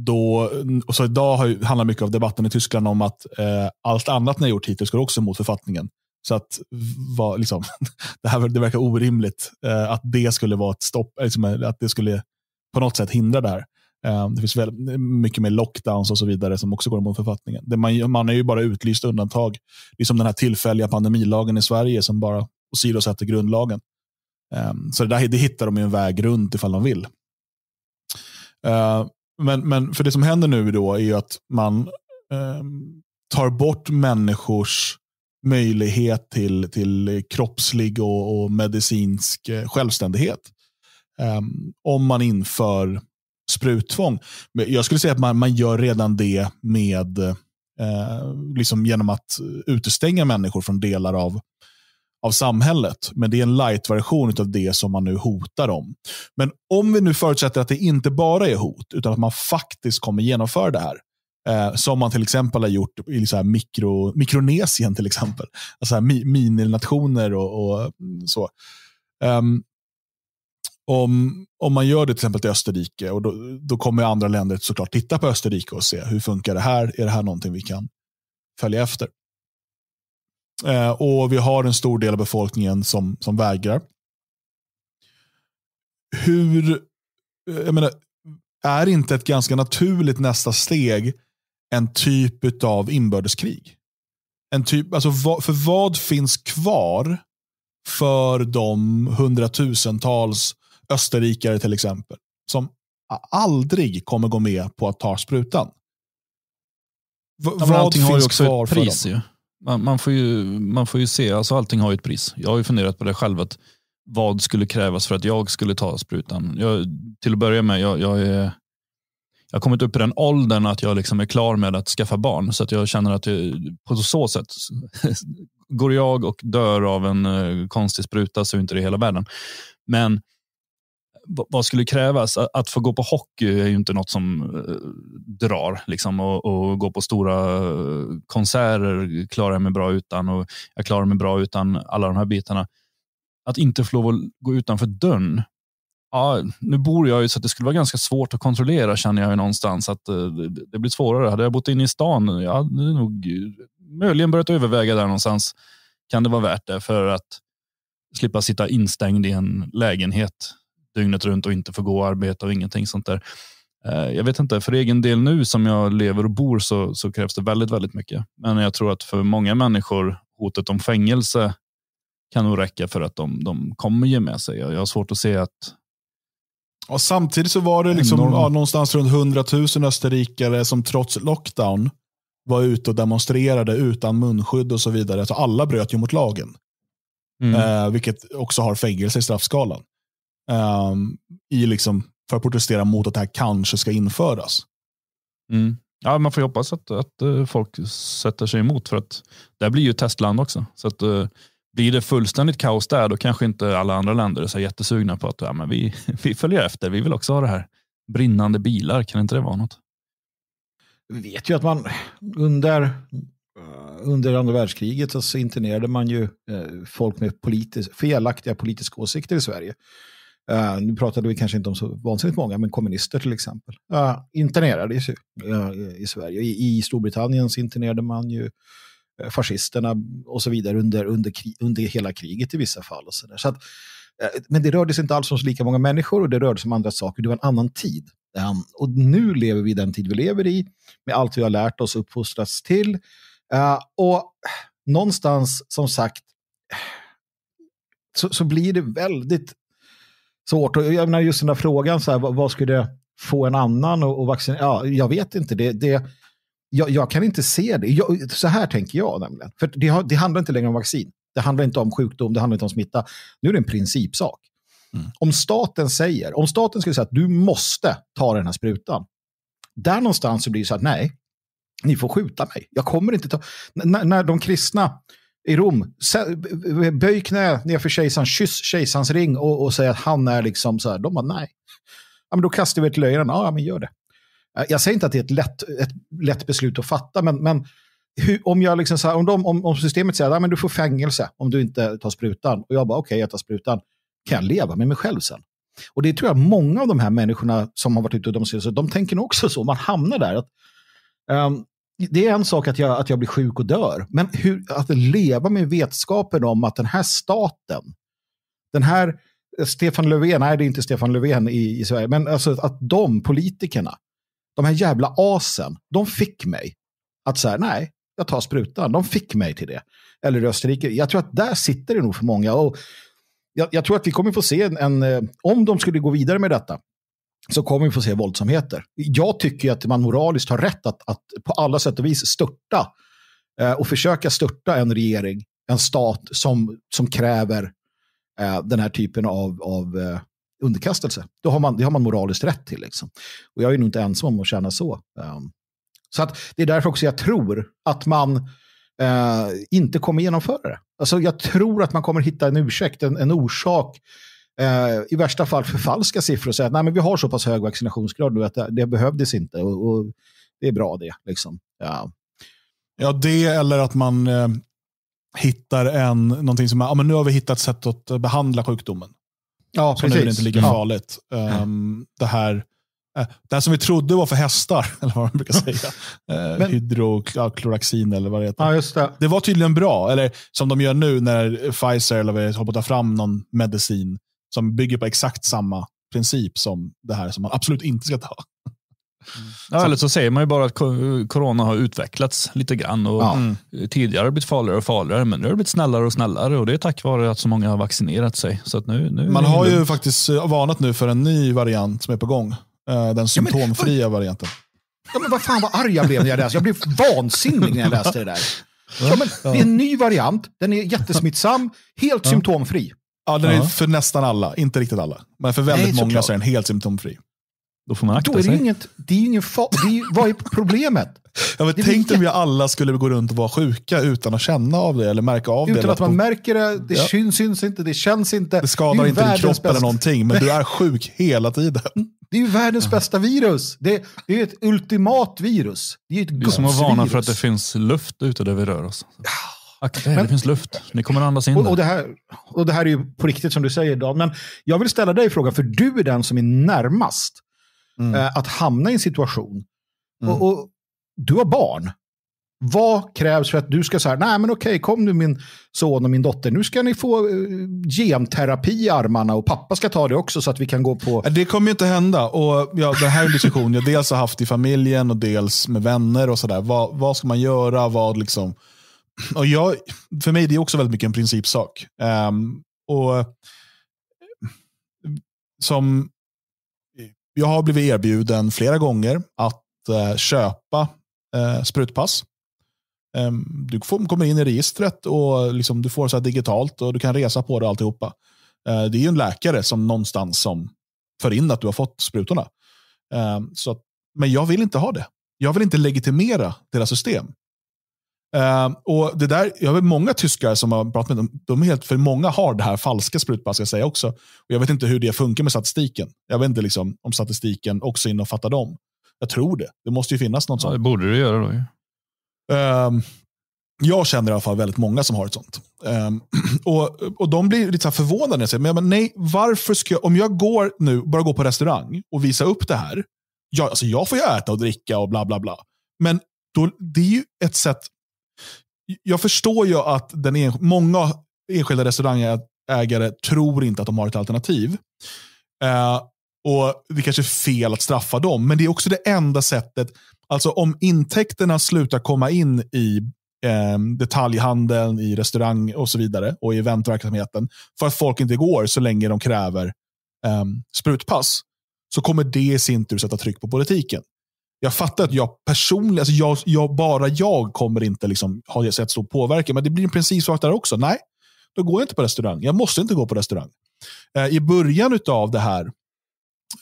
då, och så idag har, handlar mycket av debatten i Tyskland om att eh, allt annat ni har gjort hittills går också emot författningen. Så att va, liksom, det, här, det verkar orimligt eh, att det skulle vara ett stopp, eh, liksom, att det skulle på något sätt hindra det här. Eh, det finns väl mycket med lockdowns och så vidare som också går emot författningen. Det man, man är ju bara utlyst undantag. Det är som den här tillfälliga pandemilagen i Sverige som bara och sidosätter grundlagen. Ehm, så det, där, det hittar de en väg runt ifall de vill. Ehm, men, men för det som händer nu då är ju att man ehm, tar bort människors möjlighet till, till kroppslig och, och medicinsk eh, självständighet. om man inför spruttvång. Jag skulle säga att man, man gör redan det med eh, liksom genom att utestänga människor från delar av av samhället. Men det är en light-version av det som man nu hotar om. Men om vi nu förutsätter att det inte bara är hot, utan att man faktiskt kommer genomföra det här. Eh, som man till exempel har gjort i så här mikro, Mikronesien, till exempel. Alltså här mi, mininationer och, och så. Um, om, om man gör det till exempel till Österrike, och då, då kommer andra länder såklart titta på Österrike och se hur funkar det här? Är det här någonting vi kan följa efter? Eh, och vi har en stor del av befolkningen som, som vägrar. Hur, eh, jag menar, är inte ett ganska naturligt nästa steg en typ av inbördeskrig? En typ, alltså, för vad finns kvar för de hundratusentals österrikare till exempel, som aldrig kommer gå med på att ta sprutan? V ja, vad finns har ju också kvar ett pris, för dem? Ju. Man, man, får ju, man får ju se, alltså allting har ju ett pris. Jag har ju funderat på det själv, att vad skulle krävas för att jag skulle ta sprutan? Jag, till att börja med, jag, jag, är, jag har kommit upp i den åldern att jag liksom är klar med att skaffa barn. Så att jag känner att jag, på så sätt, går jag och dör av en eh, konstig spruta så är inte det hela världen. Men vad skulle krävas? Att få gå på hockey är ju inte något som eh, drar. Liksom, och, och gå på stora eh, konserter klarar jag mig bra utan. Och jag klarar mig bra utan alla de här bitarna. Att inte få lov att gå utanför dörren. Ja, nu bor jag ju så att det skulle vara ganska svårt att kontrollera känner jag ju någonstans. Att eh, det blir svårare. Hade jag bott inne i stan, jag hade nog möjligen börjat överväga där någonstans. Kan det vara värt det för att slippa sitta instängd i en lägenhet dygnet runt och inte får gå och arbeta och ingenting sånt där. Eh, jag vet inte, för egen del nu som jag lever och bor så, så krävs det väldigt, väldigt mycket. Men jag tror att för många människor, hotet om fängelse kan nog räcka för att de, de kommer ge med sig. Jag har svårt att se att... Och samtidigt så var det liksom, enorm... ja, någonstans runt 100 000 österrikare som trots lockdown var ute och demonstrerade utan munskydd och så vidare. Så alla bröt ju mot lagen. Mm. Eh, vilket också har fängelse i straffskalan. Um, i liksom, för att protestera mot att det här kanske ska införas. Mm. Ja, man får ju hoppas att, att, eh, folk sätter sig emot för att det blir ju testland också. Så att, eh, blir det fullständigt kaos där, då kanske inte alla andra länder är så jättesugna på att ja, men vi, vi följer efter. Vi vill också ha det här. Brinnande bilar, kan inte det vara något? Vi vet ju att man under, eh, under andra världskriget så internerade man ju folk med politisk, felaktiga politiska åsikter i Sverige. Uh, nu pratade vi kanske inte om så vansinnigt många, men kommunister till exempel uh, internerades ju uh, i Sverige. I, I Storbritannien så internerade man ju eh, fascisterna och så vidare under, under, under hela kriget i vissa fall. Och så där. Så att, eh, men det rörde sig inte alls om så lika många människor och det rörde sig om andra saker. Det var en annan tid. Um, och nu lever vi i den tid vi lever i, med allt vi har lärt oss och uppfostrats till. Uh, och någonstans, som sagt, så, så, blir det väldigt svårt. Och jag menar just den där frågan, så här, vad, vad skulle få en annan att vaccinera? Ja, jag vet inte. Det, det, jag, jag kan inte se det. Jag, så här tänker jag nämligen. För det, har, det handlar inte längre om vaccin. Det handlar inte om sjukdom, det handlar inte om smitta. Nu är det en principsak. Mm. Om staten säger, om staten skulle säga att du måste ta den här sprutan. Där någonstans så blir det så att nej, ni får skjuta mig. Jag kommer inte ta... N när de kristna i Rom. Böj knä nerför kejsaren, kyss kejsarens ring och, och säg att han är liksom så här. De bara nej. Ja, men då kastar vi ett löjren. Ja, men gör det. Eh, jag säger inte att det är ett lätt, ett lätt beslut att fatta, men, men hur, om, jag liksom så här, om, de, om, om, systemet säger att du får fängelse om du inte tar sprutan, och jag bara okej, okay, jag tar sprutan, kan jag leva med mig själv sen? Och det tror jag många av de här människorna som har varit ute och de demonstrerat, de tänker nog också så, man hamnar där. att um, det är en sak att jag, att jag blir sjuk och dör, men hur, att leva med vetskapen om att den här staten, den här Stefan Löfven, nej det är inte Stefan Löfven i, i Sverige, men alltså att de politikerna, de här jävla asen, de fick mig att säga nej, jag tar sprutan, de fick mig till det. Eller Österrike, jag tror att där sitter det nog för många. Och jag, jag tror att vi kommer få se en, en, eh, om de skulle gå vidare med detta, så kommer vi få se våldsamheter. Jag tycker att man moraliskt har rätt att, att på alla sätt och vis störta eh, och försöka störta en regering, en stat som, som kräver eh, den här typen av, av eh, underkastelse. Då har man, det har man moraliskt rätt till. Liksom. Och jag är nog inte ensam om att känna så. Um, så att det är därför också jag tror att man eh, inte kommer genomföra det. Alltså jag tror att man kommer hitta en ursäkt, en, en orsak Eh, i värsta fall förfalska siffror och säga att Nej, men vi har så pass hög vaccinationsgrad nu att det, det behövdes inte. Och, och, det är bra det. Liksom. Ja. ja, det eller att man eh, hittar en, någonting som är, ja, men nu har vi hittat ett sätt att behandla sjukdomen. Ja, så precis. nu är det inte lika ja. farligt. Um, det här... Eh, det här som vi trodde var för hästar, eller vad man brukar säga. Eh, men, hydrokloraxin eller vad det heter. Ja, just det. det var tydligen bra, eller som de gör nu när Pfizer eller vad håller på att ta fram någon medicin som bygger på exakt samma princip som det här som man absolut inte ska ta. Mm. Ja, eller så säger man ju bara att corona har utvecklats lite grann. Och ja. Mm. Tidigare har det blivit farligare och farligare, men nu har det blivit snällare och snällare. Och Det är tack vare att så många har vaccinerat sig. Så nu, nu man har ju faktiskt eh, varnat nu för en ny variant som är på gång. Eh, den symptomfria ja, men, varianten. Ja, men vad fan vad arg jag blev när jag läste. Jag blev vansinnig när jag läste det där. Ja, men, det är en ny variant, den är jättesmittsam, helt ja. symptomfri. Ja, den är för nästan alla. Inte riktigt alla. Men för väldigt Nej, många så är den helt symptomfri. Då får man akta Då är det sig. inget, det är ingen fa- det är Vad är problemet? Ja, men Det blir om vi alla skulle gå runt och vara sjuka utan att känna av det eller märka av det. Utan att man märker det, det Ja. syns, syns inte, det känns inte. Det skadar ju inte din världens kropp eller någonting, men du är sjuk hela tiden. Det är ju världens bästa virus. Det, det är ett ultimat virus. Det är ett Det är som att varna för att det finns luft ute där vi rör oss. Akta er, det finns luft. Ni kommer andas in och, och, det här, och det här är ju på riktigt som du säger, Dan. Men jag vill ställa dig frågan, för du är den som är närmast mm. eh, att hamna i en situation. Mm. Och, och, du har barn. Vad krävs för att du ska säga, nej men okej, kom nu min son och min dotter, nu ska ni få eh, genterapi i armarna och pappa ska ta det också så att vi kan gå på... Det kommer ju inte hända. Och ja, det här är en diskussion jag dels har haft i familjen och dels med vänner och sådär. Vad, vad ska man göra? Vad liksom och jag, för mig är det också väldigt mycket en principsak. Um, och som jag har blivit erbjuden flera gånger att uh, köpa uh, sprutpass. Um, du får, kommer in i registret och liksom, du får så digitalt och du kan resa på det alltihopa. Uh, det är ju en läkare som någonstans som för in att du har fått sprutorna. Um, så men jag vill inte ha det. Jag vill inte legitimera deras system. Uh, och det där, jag vet många tyskar som har pratat med dem, de helt, för många har det här falska sprutband ska jag säga också. Och jag vet inte hur det funkar med statistiken. Jag vet inte liksom, om statistiken också innefattar dem. Jag tror det. Det måste ju finnas något ja, sånt. Det borde det göra då. Uh, jag känner i alla fall väldigt många som har ett sånt. Um, och, och De blir lite så förvånade när jag säger, men, men nej, varför ska jag, om jag går nu, bara går på restaurang och visar upp det här. Jag, alltså jag får ju äta och dricka och bla bla bla. Men då, det är ju ett sätt jag förstår ju att den en, många enskilda restaurangägare tror inte att de har ett alternativ. Eh, och Det kanske är fel att straffa dem, men det är också det enda sättet. Alltså Om intäkterna slutar komma in i eh, detaljhandeln, i restaurang och så vidare och i eventverksamheten för att folk inte går så länge de kräver eh, sprutpass, så kommer det i sin tur sätta tryck på politiken jag fattar att jag personligen, alltså jag, jag, bara jag kommer inte liksom ha sett stor påverkan, men det blir en principsak där också. Nej, då går jag inte på restaurang. Jag måste inte gå på restaurang. Eh, I början av det här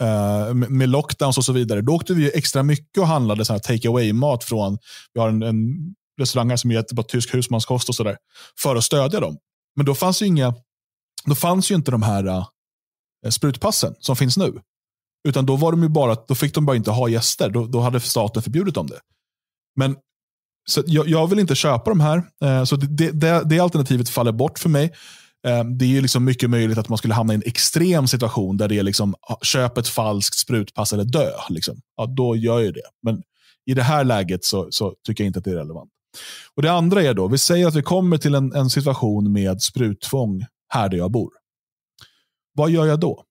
eh, med lockdowns och så vidare, då åkte vi extra mycket och handlade sån take away-mat från, vi har en, en restaurang som ger bara tysk husmanskost och sådär, för att stödja dem. Men då fanns ju inga, då fanns ju inte de här eh, sprutpassen som finns nu. Utan då var de ju bara, då fick de bara inte ha gäster. Då, då hade staten förbjudit dem det. Men så jag, jag vill inte köpa de här. Eh, så det, det, det, alternativet faller bort för mig. Eh, det är liksom mycket möjligt att man skulle hamna i en extrem situation där det är liksom, köp ett falskt sprutpass eller dö. Liksom. Ja, då gör jag det. Men i det här läget så, så tycker jag inte att det är relevant. Och Det andra är då, vi säger att vi kommer till en, en situation med spruttvång här där jag bor. Vad gör jag då?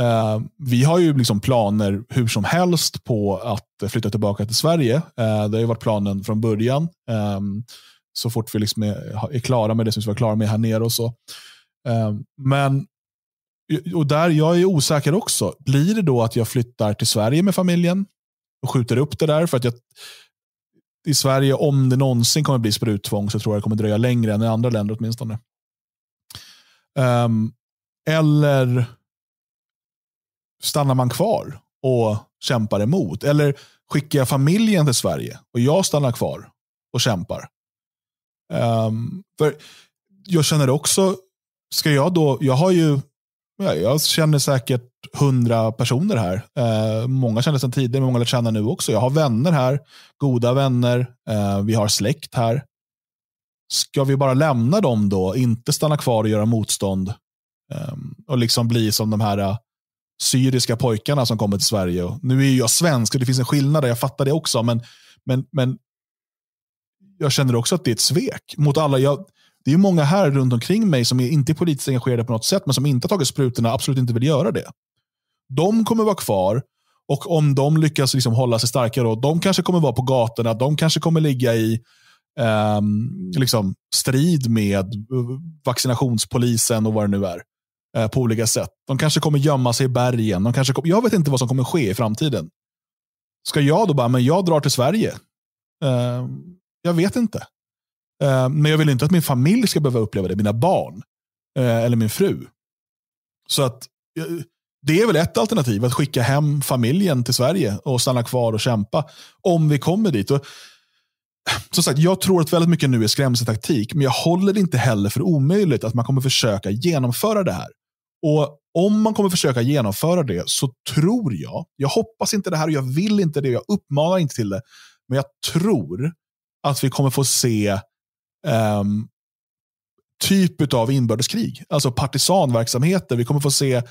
Uh, vi har ju liksom planer hur som helst på att flytta tillbaka till Sverige. Uh, det har ju varit planen från början. Um, så fort vi liksom är, är, klara med det som vi ska vara klara med här nere och så. Um, men och där jag är osäker också. Blir det då att jag flyttar till Sverige med familjen och skjuter upp det där? För att jag, i Sverige, om det någonsin kommer bli spruttvång, så tror jag det kommer dröja längre än i andra länder åtminstone. Um, eller stannar man kvar och kämpar emot? Eller skickar jag familjen till Sverige och jag stannar kvar och kämpar? Um, för Jag känner också, ska jag då, jag har ju, jag känner säkert hundra personer här. Uh, många känner sedan tidigare, men många lär känna nu också. Jag har vänner här, goda vänner, uh, vi har släkt här. Ska vi bara lämna dem då, inte stanna kvar och göra motstånd um, och liksom bli som de här syriska pojkarna som kommer till Sverige. Och nu är jag svensk och det finns en skillnad där, jag fattar det också. Men, men, men jag känner också att det är ett svek mot alla. Jag, det är många här runt omkring mig som är inte är politiskt engagerade på något sätt, men som inte har tagit sprutorna, och absolut inte vill göra det. De kommer vara kvar och om de lyckas liksom hålla sig starka, då, de kanske kommer vara på gatorna, de kanske kommer ligga i eh, liksom strid med vaccinationspolisen och vad det nu är. Eh, på olika sätt. De kanske kommer gömma sig i bergen. De kanske kommer, jag vet inte vad som kommer ske i framtiden. Ska jag då bara, men jag drar till Sverige? Uh, jag vet inte. Uh, men jag vill inte att min familj ska behöva uppleva det. Mina barn. Uh, eller min fru. Så att det är väl ett alternativ, att skicka hem familjen till Sverige och stanna kvar och kämpa. Om vi kommer dit. Och, som sagt, jag tror att väldigt mycket nu är skrämseltaktik, men jag håller det inte heller för omöjligt att man kommer försöka genomföra det här. Och om man kommer försöka genomföra det så tror jag, jag hoppas inte det här och jag vill inte det, jag uppmanar inte till det, men jag tror att vi kommer få se um, typ av inbördeskrig. Alltså partisanverksamheter. Vi kommer få se,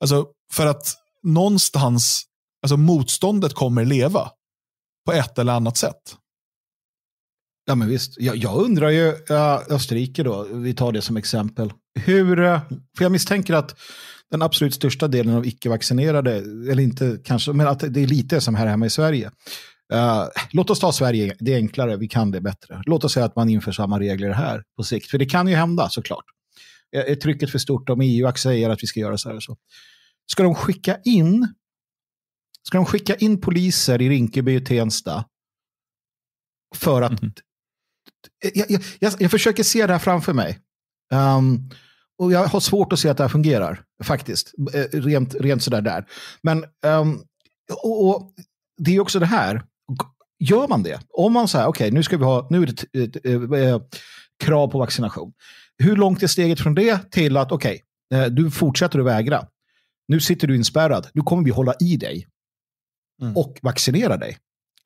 alltså, för att någonstans, alltså motståndet kommer leva på ett eller annat sätt. Ja men visst, jag, jag undrar ju, äh, Österrike då, vi tar det som exempel. Hur, eh, för jag misstänker att den absolut största delen av icke-vaccinerade, eller inte kanske, men att det är lite som här hemma i Sverige. Uh, låt oss ta Sverige, det är enklare, vi kan det bättre. Låt oss säga att man inför samma regler här på sikt, för det kan ju hända såklart. Är trycket för stort om EU säger att vi ska göra så här och så? Ska de skicka in, ska de skicka in poliser i Rinkeby och Tensta för att... Mm. Jag, jag, jag, jag, försöker se det här framför mig. Um, och jag har svårt att se att det här fungerar, faktiskt. Eh, rent, rent sådär där. Men um, och, och, det är också det här. Gör man det? Om man säger, okej, okay, nu ska vi ha, nu är det eh, eh krav på vaccination. Hur långt är steget från det till att, okej, okay, eh, du fortsätter att vägra. Nu sitter du inspärrad. Nu kommer vi hålla i dig mm. och vaccinera dig.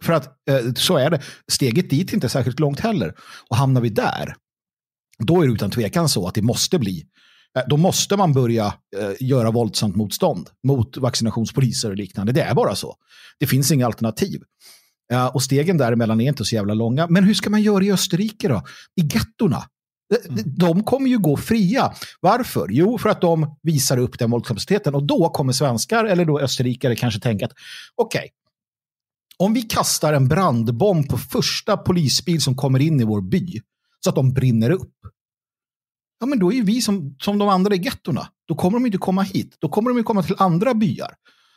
För att eh, så är det. Steget dit är inte särskilt långt heller. Och hamnar vi där, då är det utan tvekan så att det måste bli eh, då måste man börja eh, göra våldsamt motstånd mot vaccinationspoliser och liknande. Det är bara så. Det finns inga alternativ. Eh, och stegen däremellan är inte så jävla långa. Men hur ska man göra i Österrike då? I gettorna? Eh, eh, mm. De kommer ju gå fria. Varför? Jo, för att de visar upp den våldskapaciteten. Och då kommer svenskar eller då österrikare kanske tänka att okej, okay, om vi kastar en brandbomb på första polisbil som kommer in i vår by, så att de brinner upp. Ja, men då är ju vi som, som de andra i gettorna. Då kommer de inte komma hit. Då kommer de komma till andra byar.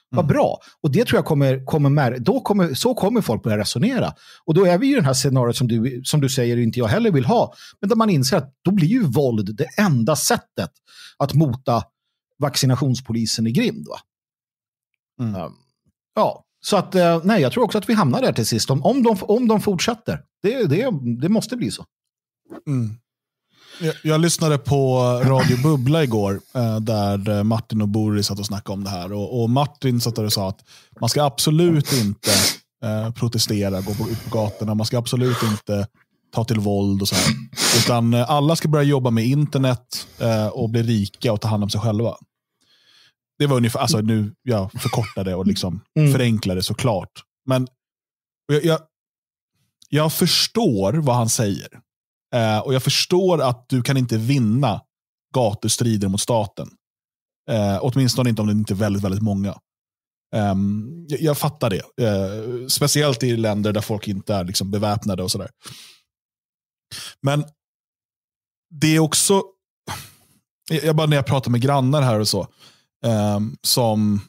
Vad mm. bra. Och det tror jag kommer, kommer, då kommer, så kommer folk börja resonera. Och då är vi i det här scenariot som du, som du säger inte jag heller vill ha. Men där man inser att då blir ju våld det enda sättet att mota vaccinationspolisen i grind. Va? Mm. Ehm, ja, så att eh, nej, jag tror också att vi hamnar där till sist om, om, de, om de fortsätter. Det, det, det måste bli så. Mm. Jag, jag, lyssnade på Radio Bubbla igår, eh, där eh, Martin och Boris satt och snackade om det här. Och, och Martin satt där och sa att man ska absolut inte eh, protestera, gå på, ut på gatorna, man ska absolut inte ta till våld och så här. Utan eh, alla ska börja jobba med internet eh, och bli rika och ta hand om sig själva. Det var ungefär, alltså nu jag förkortade och liksom mm. förenklade såklart. Men jag, jag, jag förstår vad han säger. Eh, och jag förstår att du kan inte vinna gatustrider mot staten. Eh, åtminstone inte om det inte är väldigt, väldigt många. Eh, jag, jag, fattar det. Eh, speciellt i länder där folk inte är liksom beväpnade och sådär. Men det är också, jag bara när jag pratar med grannar här och så, ehm, som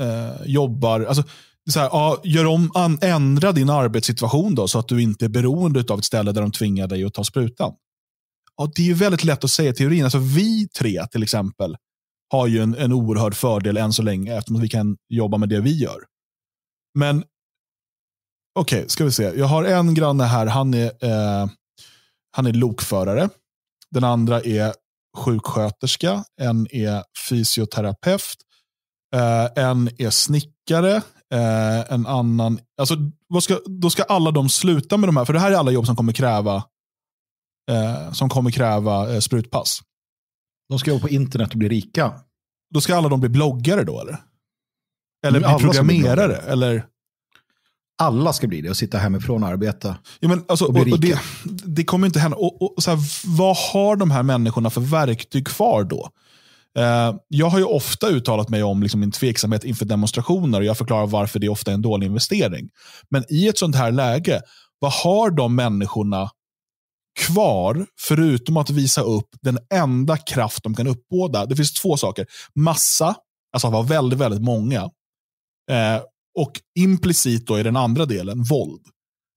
eh, jobbar, alltså, så här, ja, gör om, an, ändra din arbetssituation då, så att du inte är beroende av ett ställe där de tvingar dig att ta sprutan. Ja, det är ju väldigt lätt att säga i teorin. Alltså, vi tre till exempel har ju en, en oerhörd fördel än så länge eftersom vi kan jobba med det vi gör. Men okej, okay, ska vi se. Jag har en granne här. Han är, eh, han är lokförare. Den andra är sjuksköterska. En är fysioterapeut. Eh, en är snickare eh, en annan... Alltså, ska, då ska alla de sluta med de här, för det här är alla jobb som kommer kräva, eh, som kommer kräva eh, sprutpass. De ska jobba på internet och bli rika. Då ska alla de bli bloggare då eller? Eller bli programmerare? Eller? Alla ska bli det och sitta hemifrån och arbeta. Ja, men alltså, och och, det, det, kommer inte hända. Och, och, så här, vad har de här människorna för verktyg kvar då? Eh, jag har ju ofta uttalat mig om liksom min tveksamhet inför demonstrationer och jag förklarar varför det ofta är en dålig investering. Men i ett sånt här läge, vad har de människorna kvar, förutom att visa upp den enda kraft de kan uppbåda? Det finns två saker. Massa, alltså att vara väldigt, väldigt många. Eh, och implicit då i den andra delen, våld.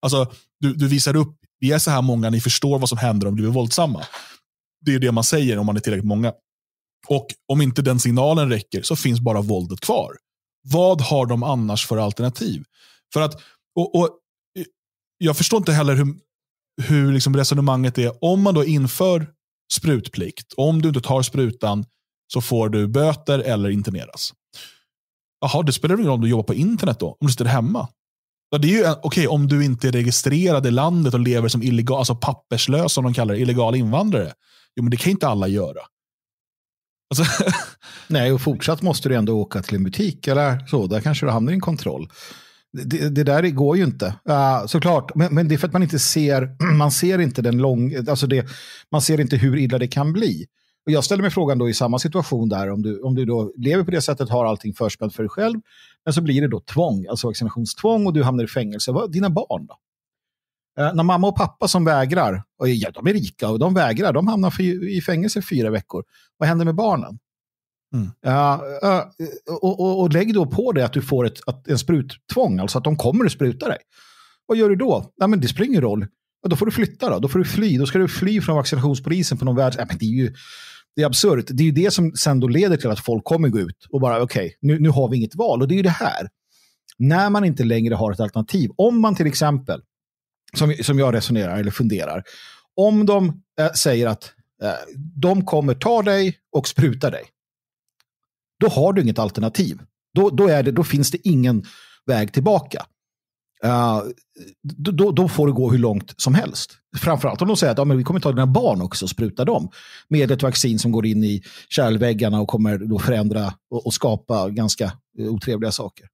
Alltså, du, du visar upp, vi är så här många, ni förstår vad som händer om du blir våldsamma. Det är det man säger om man är tillräckligt många. Och om inte den signalen räcker så finns bara våldet kvar. Vad har de annars för alternativ? För att, och, och Jag förstår inte heller hur, hur liksom resonemanget är. Om man då inför sprutplikt, om du inte tar sprutan så får du böter eller interneras. Jaha, det spelar ingen roll om du jobbar på internet då, om du sitter hemma. Ja, det är ju Okej, okay, om du inte är registrerad i landet och lever som illegal, alltså papperslös som de kallar det, illegal invandrare. Jo, men det kan inte alla göra. Alltså. Nej, och fortsatt måste du ändå åka till en butik eller så. Där kanske du hamnar i en kontroll. Det, det där går ju inte. Uh, såklart, men, men, det är för att man inte ser, man ser inte den lång, alltså det, man ser inte hur illa det kan bli. Och jag ställer mig frågan då i samma situation där, om du, om du då lever på det sättet, har allting förspänt för dig själv, men så blir det då tvång, alltså vaccinationstvång och du hamnar i fängelse. Vad, dina barn då? Eh, när mamma och pappa som vägrar, och ja, de är rika och de vägrar, de hamnar i fängelse fyra veckor. Vad händer med barnen? Mm. Uh, uh, och, och, och, lägg då på det att du får ett, att, en spruttvång, alltså att de kommer att spruta dig. Vad gör du då? Nej, men det spelar ingen roll. Ja, då får du flytta då, då får du fly. Då ska du fly från vaccinationspolisen på någon världs... Nej, men det är ju det är absurt. Det är ju det som sen då leder till att folk kommer gå ut och bara okej, okay, nu, nu har vi inget val. Och det är ju det här. När man inte längre har ett alternativ. Om man till exempel som, som jag resonerar eller funderar. Om de eh, säger att eh, de kommer ta dig och spruta dig, då har du inget alternativ. Då, då, är det, då finns det ingen väg tillbaka. Uh, då, då, får det gå hur långt som helst. Framförallt om de säger att ja, men vi kommer ta dina barn också och spruta dem med ett vaccin som går in i kärlväggarna och kommer då förändra och, och skapa ganska eh, otrevliga saker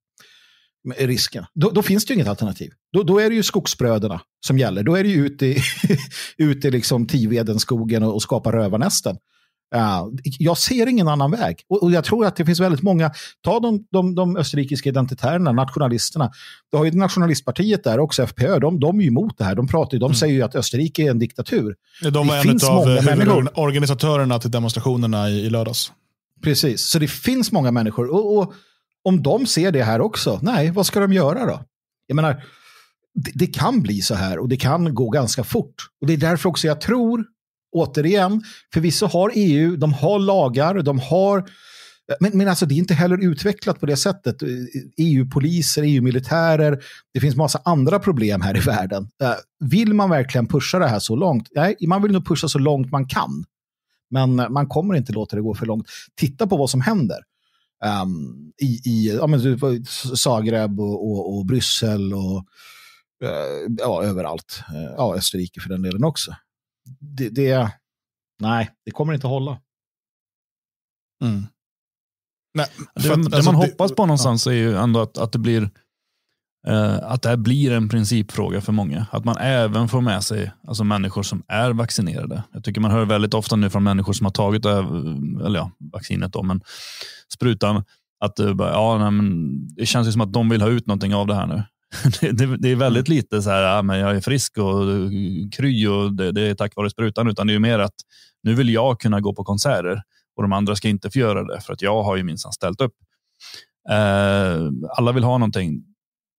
risken. Då, då, finns det ju inget alternativ. Då, då, är det ju skogsbröderna som gäller. Då är det ju ute i, ut i liksom Tivedenskogen och, och skapa rövarnästen. Uh, jag ser ingen annan väg. Och, och, jag tror att det finns väldigt många, ta de, de, de österrikiska identitärerna, nationalisterna. Du har ju nationalistpartiet där också, FPÖ, de, de är ju emot det här. De, pratar, de mm. säger ju att Österrike är en diktatur. De var en av eh, organisatörerna till demonstrationerna i, i lördags. Precis, så det finns många människor. Och, och om de ser det här också, nej, vad ska de göra då? Jag menar, det, det, kan bli så här och det kan gå ganska fort. Och det är därför också jag tror, återigen, förvisso har EU, de har lagar, de har men, men alltså det är inte heller utvecklat på det sättet. EU-poliser, EU-militärer, det finns massa andra problem här i världen. Eh, vill man verkligen pusha det här så långt? Nej, man vill nog pusha så långt man kan. Men man kommer inte låta det gå för långt. Titta på vad som händer um, i, i ja, men, Zagreb och, och, och Bryssel och uh, ja, överallt. Uh, ja, Österrike för den delen också. Det, det, nej, det kommer inte hålla. Mm. Nej, för, det, alltså, man hoppas på någonstans ja. är ju ändå att, att det blir Eh, att det här blir en principfråga för många. Att man även får med sig alltså människor som är vaccinerade. Jag tycker man hör väldigt ofta nu från människor som har tagit eh, eller ja, vaccinet, då, men sprutan, att eh, ja, nej, men det känns ju som att de vill ha ut någonting av det här nu. Det, det, det är väldigt lite så här, ja, men jag är frisk och kry och det, det är tack vare sprutan, utan det är mer att nu vill jag kunna gå på konserter och de andra ska inte få göra det för att jag har ju minsann ställt upp. alla vill ha någonting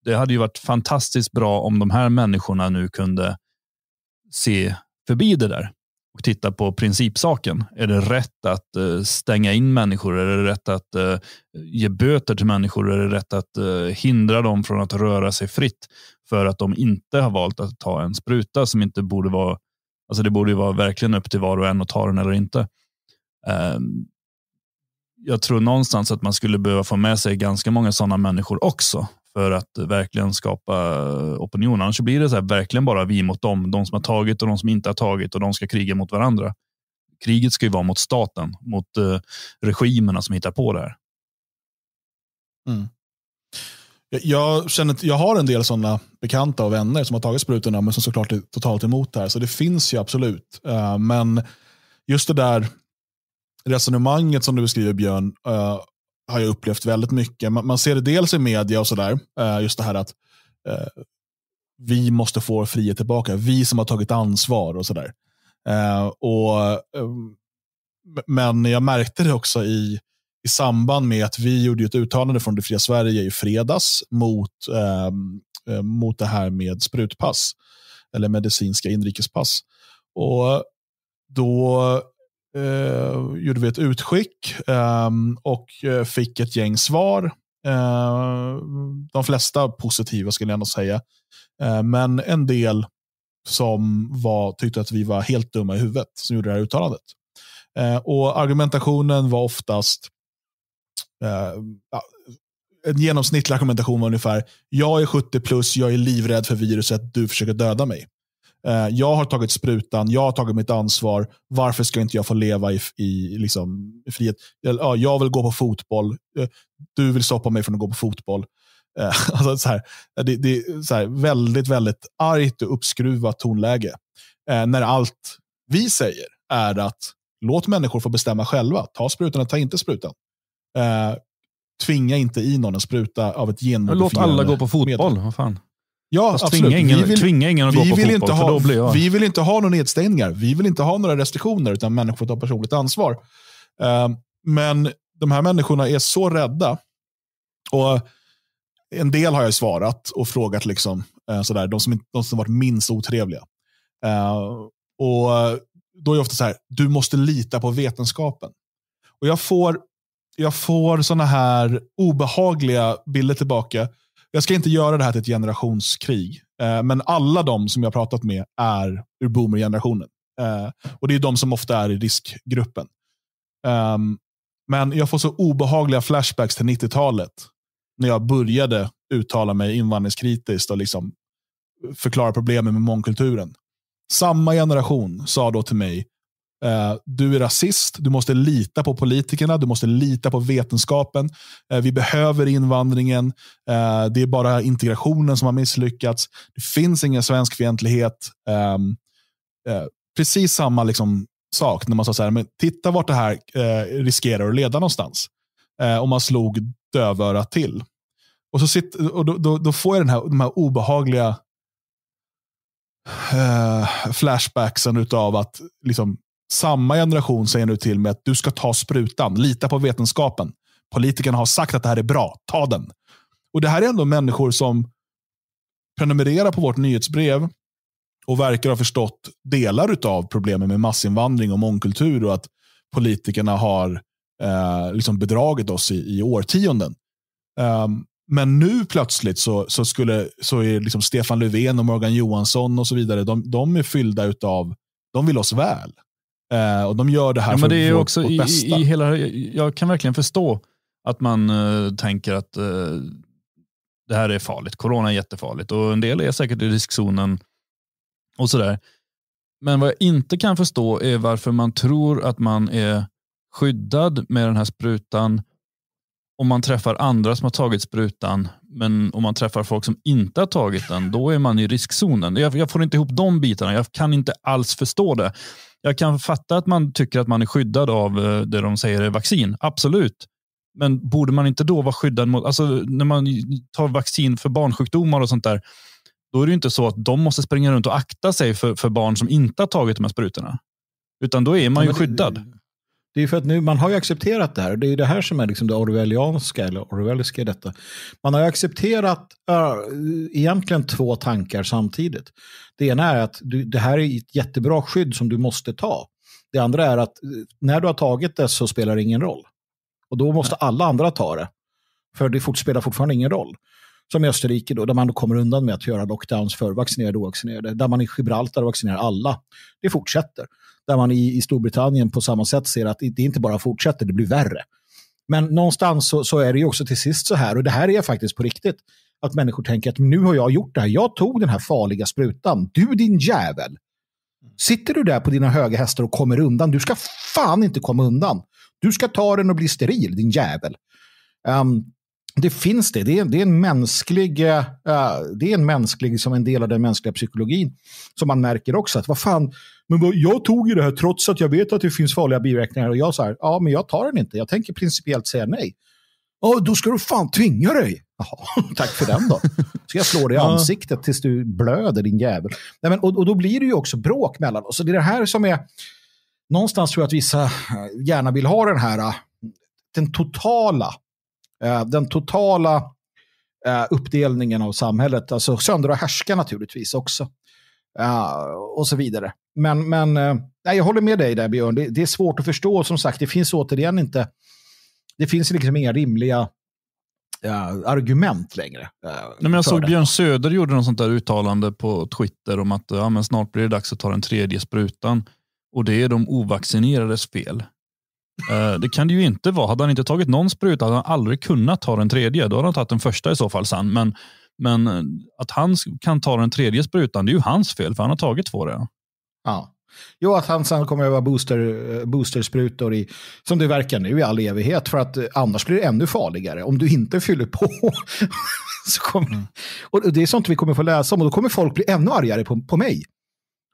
det hade ju varit fantastiskt bra om de här människorna nu kunde se förbi det där och titta på principsaken. Är det rätt att eh, stänga in människor? Är det rätt att eh, ge böter till människor? Är det rätt att eh, hindra dem från att röra sig fritt för att de inte har valt att ta en spruta som inte borde vara Alltså det borde ju vara verkligen upp till var och en att ta den eller inte. Ehm, jag tror någonstans att man skulle behöva få med sig ganska många sådana människor också för att verkligen skapa eh, opinion. Annars blir det så här, verkligen bara vi mot dem. De som har tagit och de som inte har tagit och de ska kriga mot varandra. Kriget ska ju vara mot staten, mot eh, regimerna som hittar på det här. Mm. Jag, känner, jag har en del sådana bekanta och vänner som har tagit sprutorna men som såklart är totalt emot det här. Så det finns ju absolut. Eh, men just det där resonemanget som du beskriver Björn eh, har jag upplevt väldigt mycket. Man, man ser det dels i media och sådär, eh, just det här att eh, vi måste få frihet tillbaka. Vi som har tagit ansvar och sådär. Eh, och, ehm, men jag märkte det också i, i samband med att vi gjorde ett uttalande från Det fria Sverige i fredags mot, ehm, eh, mot det här med sprutpass eller medicinska inrikespass. Och då Eh, gjorde vi ett utskick ehm, eh, och fick ett gäng svar. Eh, de flesta positiva skulle jag ändå säga. Eh, men en del som var, tyckte att vi var helt dumma i huvudet som gjorde det här uttalandet. Eh, och argumentationen var oftast ja, en genomsnittlig argumentation var ungefär, jag är 70 plus, jag är livrädd för viruset, du försöker döda mig. Eh, jag har tagit sprutan, jag har tagit mitt ansvar. Varför ska inte jag få leva i, i liksom, frihet? Ja, jag vill gå på fotboll. Eh, du vill stoppa mig från att gå på fotboll. Eh, alltså, så här, det, det är så här, väldigt, väldigt argt och uppskruvat tonläge. när allt vi säger är att låt människor få bestämma själva. Ta sprutan eller ta inte sprutan. tvinga inte i någon en spruta av ett genmodifierande Låt alla gå på fotboll. Vad fan? Ja, Fast Tvinga ingen, vi vill, tvinga ingen att vi gå på vill fotboll, inte ha, då blir jag... Vi vill inte ha några nedstängningar. Vi vill inte ha några restriktioner, utan människor får ta personligt ansvar. Eh, men de här människorna är så rädda. Och en del har jag svarat och frågat, liksom, eh, sådär, de, som, de som varit minst otrevliga. Eh, och Då är det ofta så här, du måste lita på vetenskapen. Och Jag får, jag får såna här obehagliga bilder tillbaka jag ska inte göra det här till ett generationskrig, eh, men alla de som jag pratat med är ur boomergenerationen. Eh, och det är de som ofta är i riskgruppen. Um, men jag får så obehagliga flashbacks till 90-talet när jag började uttala mig invandringskritiskt och liksom förklara problemen med mångkulturen. Samma generation sa då till mig, Eh, du är rasist, du måste lita på politikerna, du måste lita på vetenskapen. Eh, vi behöver invandringen, eh, det är bara integrationen som har misslyckats. Det finns ingen svenskfientlighet. Ehm, precis samma liksom sak när man sa så här, men titta vart det här riskerar att leda någonstans. Om man slog dövörat till. Och, så sitt, och då, då, då, får jag den här, de här obehagliga flashbacksen utav att liksom, samma generation säger nu till mig att du ska ta sprutan, lita på vetenskapen. Politikerna har sagt att det här är bra, ta den. Och Det här är ändå människor som prenumererar på vårt nyhetsbrev och verkar ha förstått delar av problemen med massinvandring och mångkultur och att politikerna har eh, liksom bedragit oss i, i årtionden. Um, men nu plötsligt så, så, skulle, så är liksom Stefan Löfven och Morgan Johansson och så vidare, de, de är fyllda av, de vill oss väl. Eh, och de gör det här ja, för men det är också vårt i, bästa. I hela, jag kan verkligen förstå att man eh, tänker att eh, det här är farligt. Corona är jättefarligt och en del är säkert i riskzonen och sådär. Men vad jag inte kan förstå är varför man tror att man är skyddad med den här sprutan om man träffar andra som har tagit sprutan, men om man träffar folk som inte har tagit den, då är man i riskzonen. Jag, jag får inte ihop de bitarna. Jag kan inte alls förstå det. Jag kan fatta att man tycker att man är skyddad av eh, det de säger är vaccin. Absolut. Men borde man inte då vara skyddad mot, alltså när man tar vaccin för barnsjukdomar och sånt där, då är det inte så att de måste springa runt och akta sig för, för barn som inte har tagit de här sprutorna. Utan då är man ja, ju skyddad. Det är för att nu, man har ju accepterat det här. Det är det här som är liksom det orwellianska, eller orwelliska i detta. Man har ju accepterat äh, egentligen två tankar samtidigt. Det ena är att du, det här är ett jättebra skydd som du måste ta. Det andra är att eh, när du har tagit det så spelar det ingen roll. Och då måste alla andra ta det. För det spelar fortfarande ingen roll. Som i Österrike då, där man kommer undan med att göra lockdowns för vaccinerade och ovaccinerade. Där man i Gibraltar vaccinerar alla. Det fortsätter. Där man i, i Storbritannien på samma sätt ser att det inte bara fortsätter, det blir värre. Men någonstans så, så är det ju också till sist så här, och det här är faktiskt på riktigt, att människor tänker att nu har jag gjort det här, jag tog den här farliga sprutan, du din jävel. Sitter du där på dina höga hästar och kommer undan, du ska fan inte komma undan. Du ska ta den och bli steril, din jävel. Um, det finns det. Det är, det är en mänsklig, uh, det är en mänsklig, som en del av den mänskliga psykologin, som man märker också. Att vad fan, men vad, jag tog ju det här trots att jag vet att det finns farliga biverkningar. Och jag sa, ja men jag tar den inte. Jag tänker principiellt säga nej. Ja, då ska du fan tvinga dig. Jaha, tack för den då. Ska jag slå dig i ansiktet tills du blöder din jävel. Nej, men, och, och då blir det ju också bråk mellan oss. det är det här som är, någonstans tror jag att vissa eh, gärna vill ha den här, eh, den totala Eh, den totala eh, uppdelningen av samhället, alltså sönder och härska naturligtvis också. Eh, och så vidare. Men, men nej, jag håller med dig där Björn, det, det, är svårt att förstå som sagt, det finns återigen inte, det finns liksom inga rimliga argument längre. Nej, men jag såg det. Björn Söder gjorde något sånt där uttalande på Twitter om att ja, men snart blir det dags att ta den tredje sprutan. Och det är de ovaccinerades fel. Eh, det kan det ju inte vara. Hade han inte tagit någon spruta hade han aldrig kunnat ta den tredje. Då hade han tagit den första i så fall, San. Men, men eh, att han kan ta den tredje sprutan, det är ju hans fel, för han har tagit två redan. Ja. Jo, att han sen kommer att behöva booster, eh, boostersprutor i, som det verkar nu, i all evighet. För att annars blir det ännu farligare. Om du inte fyller på så kommer... Mm. Och det är sånt vi kommer få läsa om och då kommer folk bli ännu argare på, på mig.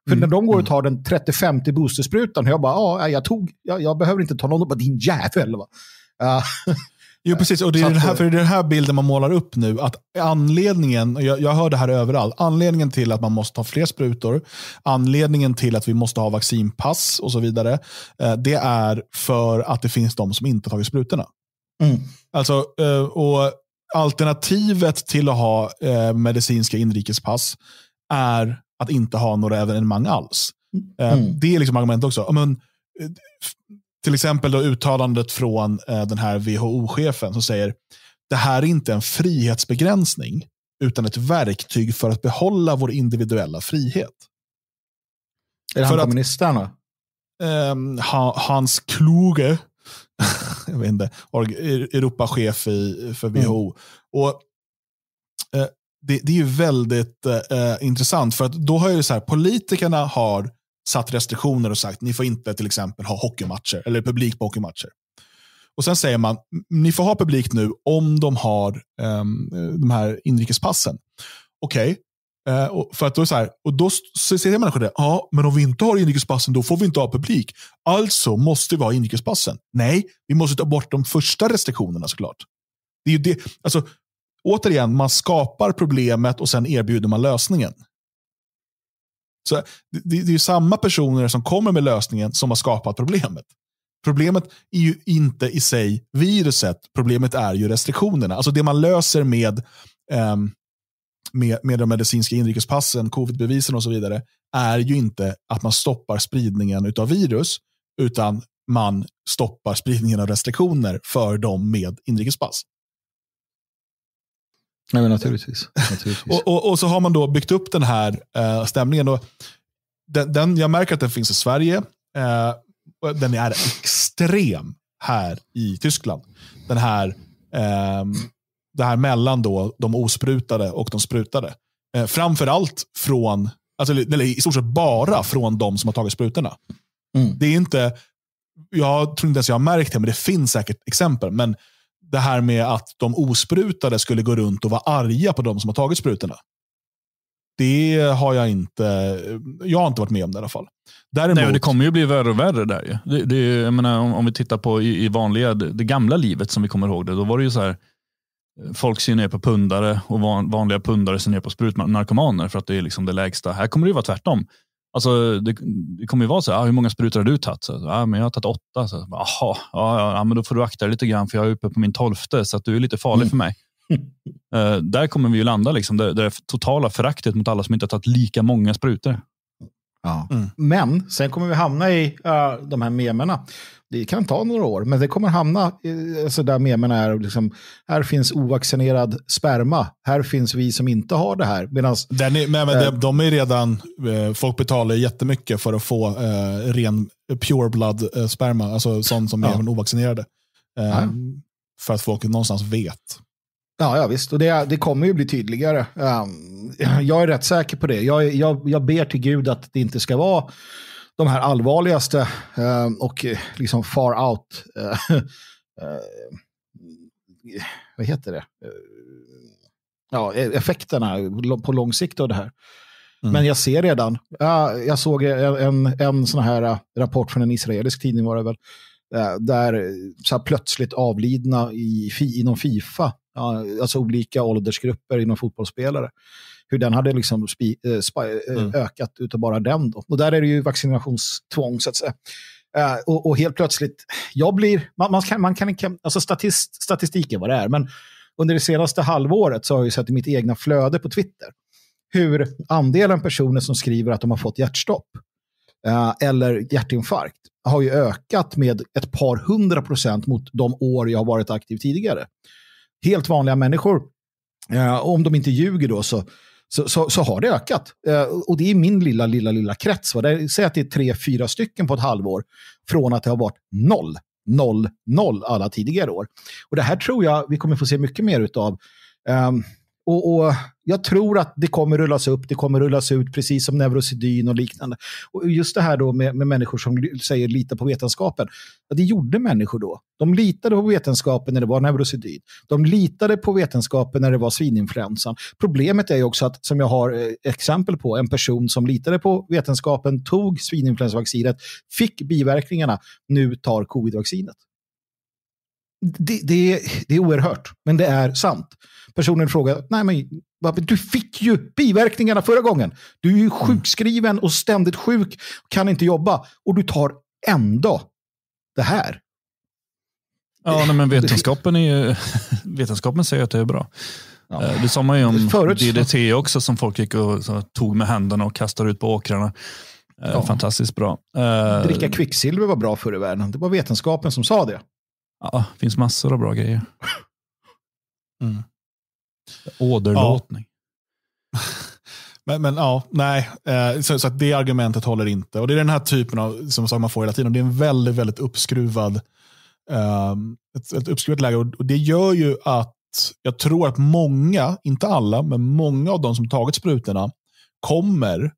För mm. när de går och mm. tar den 30-50 boostersprutan, jag bara, ja, ah, jag tog, jag, jag behöver inte ta någon, bara, din jävel. Va? Uh, jo, precis. Och det är, den här, för det är den här bilden man målar upp nu. Att anledningen, jag, jag hör det här överallt, anledningen till att man måste ha fler sprutor, anledningen till att vi måste ha vaccinpass och så vidare, eh, det är för att det finns de som inte tagit sprutorna. Mm. Alltså, eh, och alternativet till att ha eh, medicinska inrikespass är att inte ha några evenemang alls. Eh, mm. Det är liksom argument också. Men, eh, till exempel då uttalandet från eh, den här WHO-chefen som säger det här är inte en frihetsbegränsning utan ett verktyg för att behålla vår individuella frihet. Är det för han kommunisten? Att, um, Hans Kluge, jag vet inte, e-, Europachef för WHO. Mm. Och, uh, det, det är ju väldigt eh, eh, intressant. För att då har ju så här, politikerna har satt restriktioner och sagt ni får inte till exempel ha hockeymatcher eller publik på hockeymatcher. Och sen säger man ni får ha publik nu om de har eh, de här inrikespassen. Okej, okay. eh, för då, och då säger människor det. Ja, men om vi inte har inrikespassen då får vi inte ha publik. Alltså måste vi ha inrikespassen. Nej, vi måste ta bort de första restriktionerna såklart. Det är ju det, alltså, återigen, man skapar problemet och sen erbjuder man lösningen. Så det, det, det är samma personer som kommer med lösningen som har skapat problemet. Problemet är ju inte i sig viruset, problemet är ju restriktionerna. Alltså det man löser med, um, med, med de medicinska inrikespassen, covidbevisen och så vidare, är ju inte att man stoppar spridningen av virus, utan man stoppar spridningen av restriktioner för dem med inrikespass. Nej, men naturligtvis. naturligtvis. och, och, och, så har man då byggt upp den här uh, stämningen. Och den, den, jag märker att den finns i Sverige. Uh, den är extrem här i Tyskland. Den här, um, det här mellan då, de osprutade och de sprutade. Uh, framförallt från, alltså, eller i stort sett bara från de som har tagit sprutorna. Mm. Det är inte, jag tror inte ens jag har märkt det, men det finns säkert exempel. Men det här med att de osprutade skulle gå runt och vara arga på de som har tagit sprutorna. Det har jag inte, jag har inte varit med om det i alla fall. Däremot, Nej, det kommer ju bli värre och värre där. Det, det, menar, om, om, vi tittar på i, i vanliga, det, det, gamla livet som vi kommer ihåg det, då var det ju så här, folk ser ner på pundare och van, vanliga pundare ser ner på sprutnarkomaner för att det är liksom det lägsta. Här kommer det ju vara tvärtom. Alltså, det, det kommer ju vara så här, ah, hur många sprutor har du tagit? Så, ah, men jag har tagit åtta. Så, Jaha, ja, ja, men då får du akta dig lite grann för jag är uppe på min tolfte så att du är lite farlig mm. för mig. uh, där kommer vi ju landa, liksom, det, det totala föraktet mot alla som inte har tagit lika många sprutor. Ja. Mm. Men sen kommer vi hamna i uh, de här memerna. Det kan ta några år, men det kommer hamna alltså där memerna är. Liksom, här finns ovaccinerad sperma. Här finns vi som inte har det här. Medans, Den är, men, äh, de, de är redan, eh, folk betalar jättemycket för att få uh, ren pure blood eh, sperma. Alltså sånt som ja. är ovaccinerade. Um, för att folk någonstans vet. Ja, ja visst. Och det, det kommer ju bli tydligare. Ehm, jag är rätt säker på det. Jag, jag, jag ber till Gud att det inte ska vara de här allvarligaste ehm, och liksom far out. Eh, eh, vad heter det? ja, e-, effekterna på lång sikt av det här. Mm. Men jag ser redan, jag såg en, en sån här eh, rapport från en israelisk tidning var det väl, där så plötsligt avlidna i, inom Fifa alltså olika åldersgrupper inom fotbollsspelare. Hur den hade liksom spi, äh, spi, eh, mm. ökat utav bara den. Då. Och där är det ju vaccinationstvång så att säga. Äh, och, och, helt plötsligt, jag blir, man, man kan, man kan, alltså statist, statistik är vad det är, men under det senaste halvåret så har jag sett i mitt egna flöde på Twitter hur andelen personer som skriver att de har fått hjärtstopp eller hjärtinfarkt har ju ökat med ett par hundra procent mot de år jag har varit aktiv tidigare helt vanliga människor, eh, om de inte ljuger då, så, så, så, så har det ökat. Eh, och det är min lilla, lilla, lilla krets. Där, säg att det är tre, fyra stycken på ett halvår, från att det har varit noll, noll, noll alla tidigare år. Och det här tror jag vi kommer få se mycket mer utav. Um, och, och, Jag tror att det kommer rullas upp, det kommer rullas ut, precis som neurosedyn och liknande. Och Just det här då med, med människor som säger lita på vetenskapen. Ja, det gjorde människor då. De litade på vetenskapen när det var neurosedyn. De litade på vetenskapen när det var svininfluensan. Problemet är ju också att, som jag har eh, exempel på, en person som litade på vetenskapen, tog svininfluensavaccinet, fick biverkningarna, nu tar covidvaccinet det, det, är, det är oerhört, men det är sant. Personen frågar, nej men du fick ju biverkningarna förra gången. Du är ju mm. sjukskriven och ständigt sjuk, kan inte jobba och du tar ändå det här. Ja, nej, men vetenskapen, är ju, vetenskapen säger att det är bra. Ja. Eh, det sa man ju om Förut, DDT också som folk gick och så, tog med händerna och kastade ut på åkrarna. Eh, ja. Fantastiskt bra. Eh, Dricka kvicksilver var bra förr i världen. Det var vetenskapen som sa det. Ja, det finns massor av bra grejer. Mm. Åderlåtning. Ja. Men, men, ja, nej. Eh, så, så, att det argumentet håller inte. Och Det är den här typen av som sagt, man får hela tiden. Det är en väldigt, väldigt uppskruvad, um, ett, ett uppskruvat läge. Och, Det gör ju att jag tror att många, inte alla, men många av de som tagit sprutorna kommer,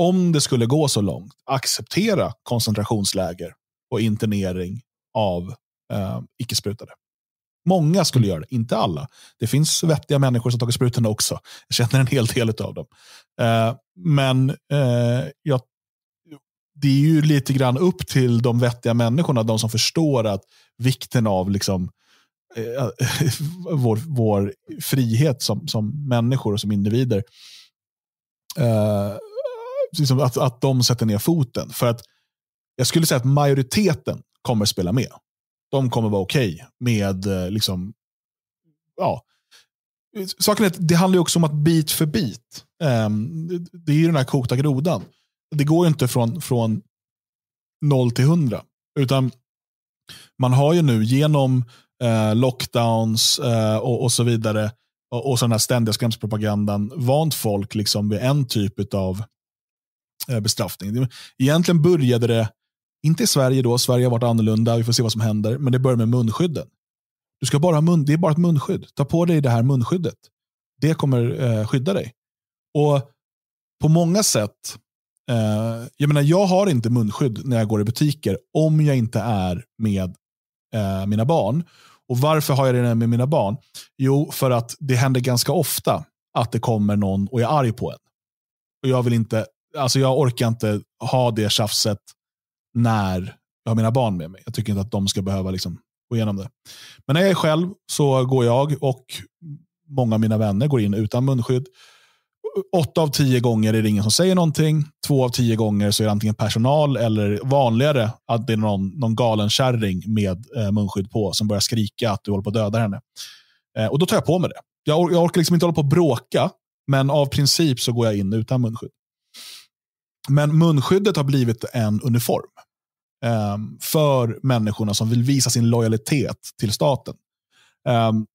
om det skulle gå så långt, acceptera koncentrationsläger och internering av eh, icke-sprutade. Många skulle mm. göra det, inte alla. Det finns vettiga människor som tagit sprutorna också. Jag känner en hel del av dem. Eh, men eh, jag, det är ju lite grann upp till de vettiga människorna, de som förstår att vikten av liksom, eh, vår, vår frihet som, som människor och som individer. Eh, liksom att, att de sätter ner foten. För att jag skulle säga att majoriteten kommer spela med de kommer vara okej okay med eh, liksom, ja. Saken är att det handlar ju också om att bit för bit. Ehm, det är ju den här kokta grodan. Det går ju inte från, från 0 till 100. Utan man har ju nu genom eh, lockdowns eh, och, och så vidare och, och så den här ständiga skrämselpropagandan vant folk liksom vid en typ av bestraffning. Egentligen började det inte i Sverige då, Sverige har varit annorlunda, vi får se vad som händer, men det börjar med munskydden. Du ska bara mun, det är bara ett munskydd. Ta på dig det här munskyddet. Det kommer eh, skydda dig. Och på många sätt, eh, jag menar jag har inte munskydd när jag går i butiker om jag inte är med eh, mina barn. Och varför har jag det med mina barn? Jo, för att det händer ganska ofta att det kommer någon och är arg på en. Och jag vill inte, alltså jag orkar inte ha det tjafset när jag har mina barn med mig. Jag tycker inte att de ska behöva liksom gå igenom det. Men när jag är själv så går jag och många av mina vänner går in utan munskydd. Åtta av tio gånger är det ingen som säger någonting. Två av tio gånger så är det antingen personal eller vanligare att det är någon, någon galen kärring med eh, munskydd på som börjar skrika att du håller på att döda henne. Eh, och då tar jag på mig det. Jag, or jag orkar liksom inte hålla på och bråka, men av princip så går jag in utan munskydd. Men munskyddet har blivit en uniform um, för människorna som vill visa sin lojalitet till staten. Um,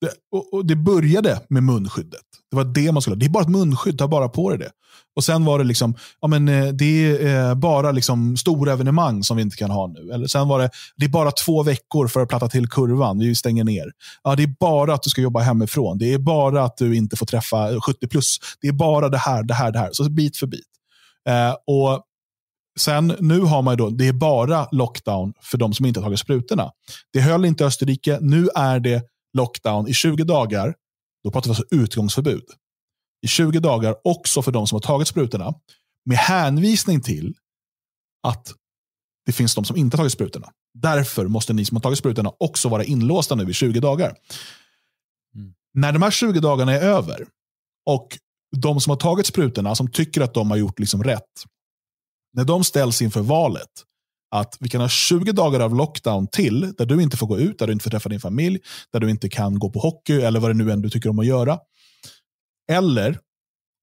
det, och, och, det började med munskyddet. Det var det man skulle ha. Det är bara ett munskydd, ta bara på dig det. Och sen var det liksom, ja men eh, det är eh, bara liksom stora evenemang som vi inte kan ha nu. Eller sen var det, det är bara två veckor för att platta till kurvan, vi stänger ner. Ja, det är bara att du ska jobba hemifrån. Det är bara att du inte får träffa 70 plus. Det är bara det här, det här, det här. Så bit för bit. Eh, och Sen nu har man ju då, det är bara lockdown för de som inte har tagit sprutorna. Det höll inte Österrike. Nu är det lockdown i 20 dagar. Då pratar vi alltså utgångsförbud. I 20 dagar också för de som har tagit sprutorna. Med hänvisning till att det finns de som inte har tagit sprutorna. Därför måste ni som har tagit sprutorna också vara inlåsta nu i 20 dagar. Mm. När de här 20 dagarna är över och de som har tagit sprutorna, som tycker att de har gjort liksom rätt, när de ställs inför valet att vi kan ha 20 dagar av lockdown till, där du inte får gå ut, där du inte får träffa din familj, där du inte kan gå på hockey eller vad det nu än du tycker om att göra. Eller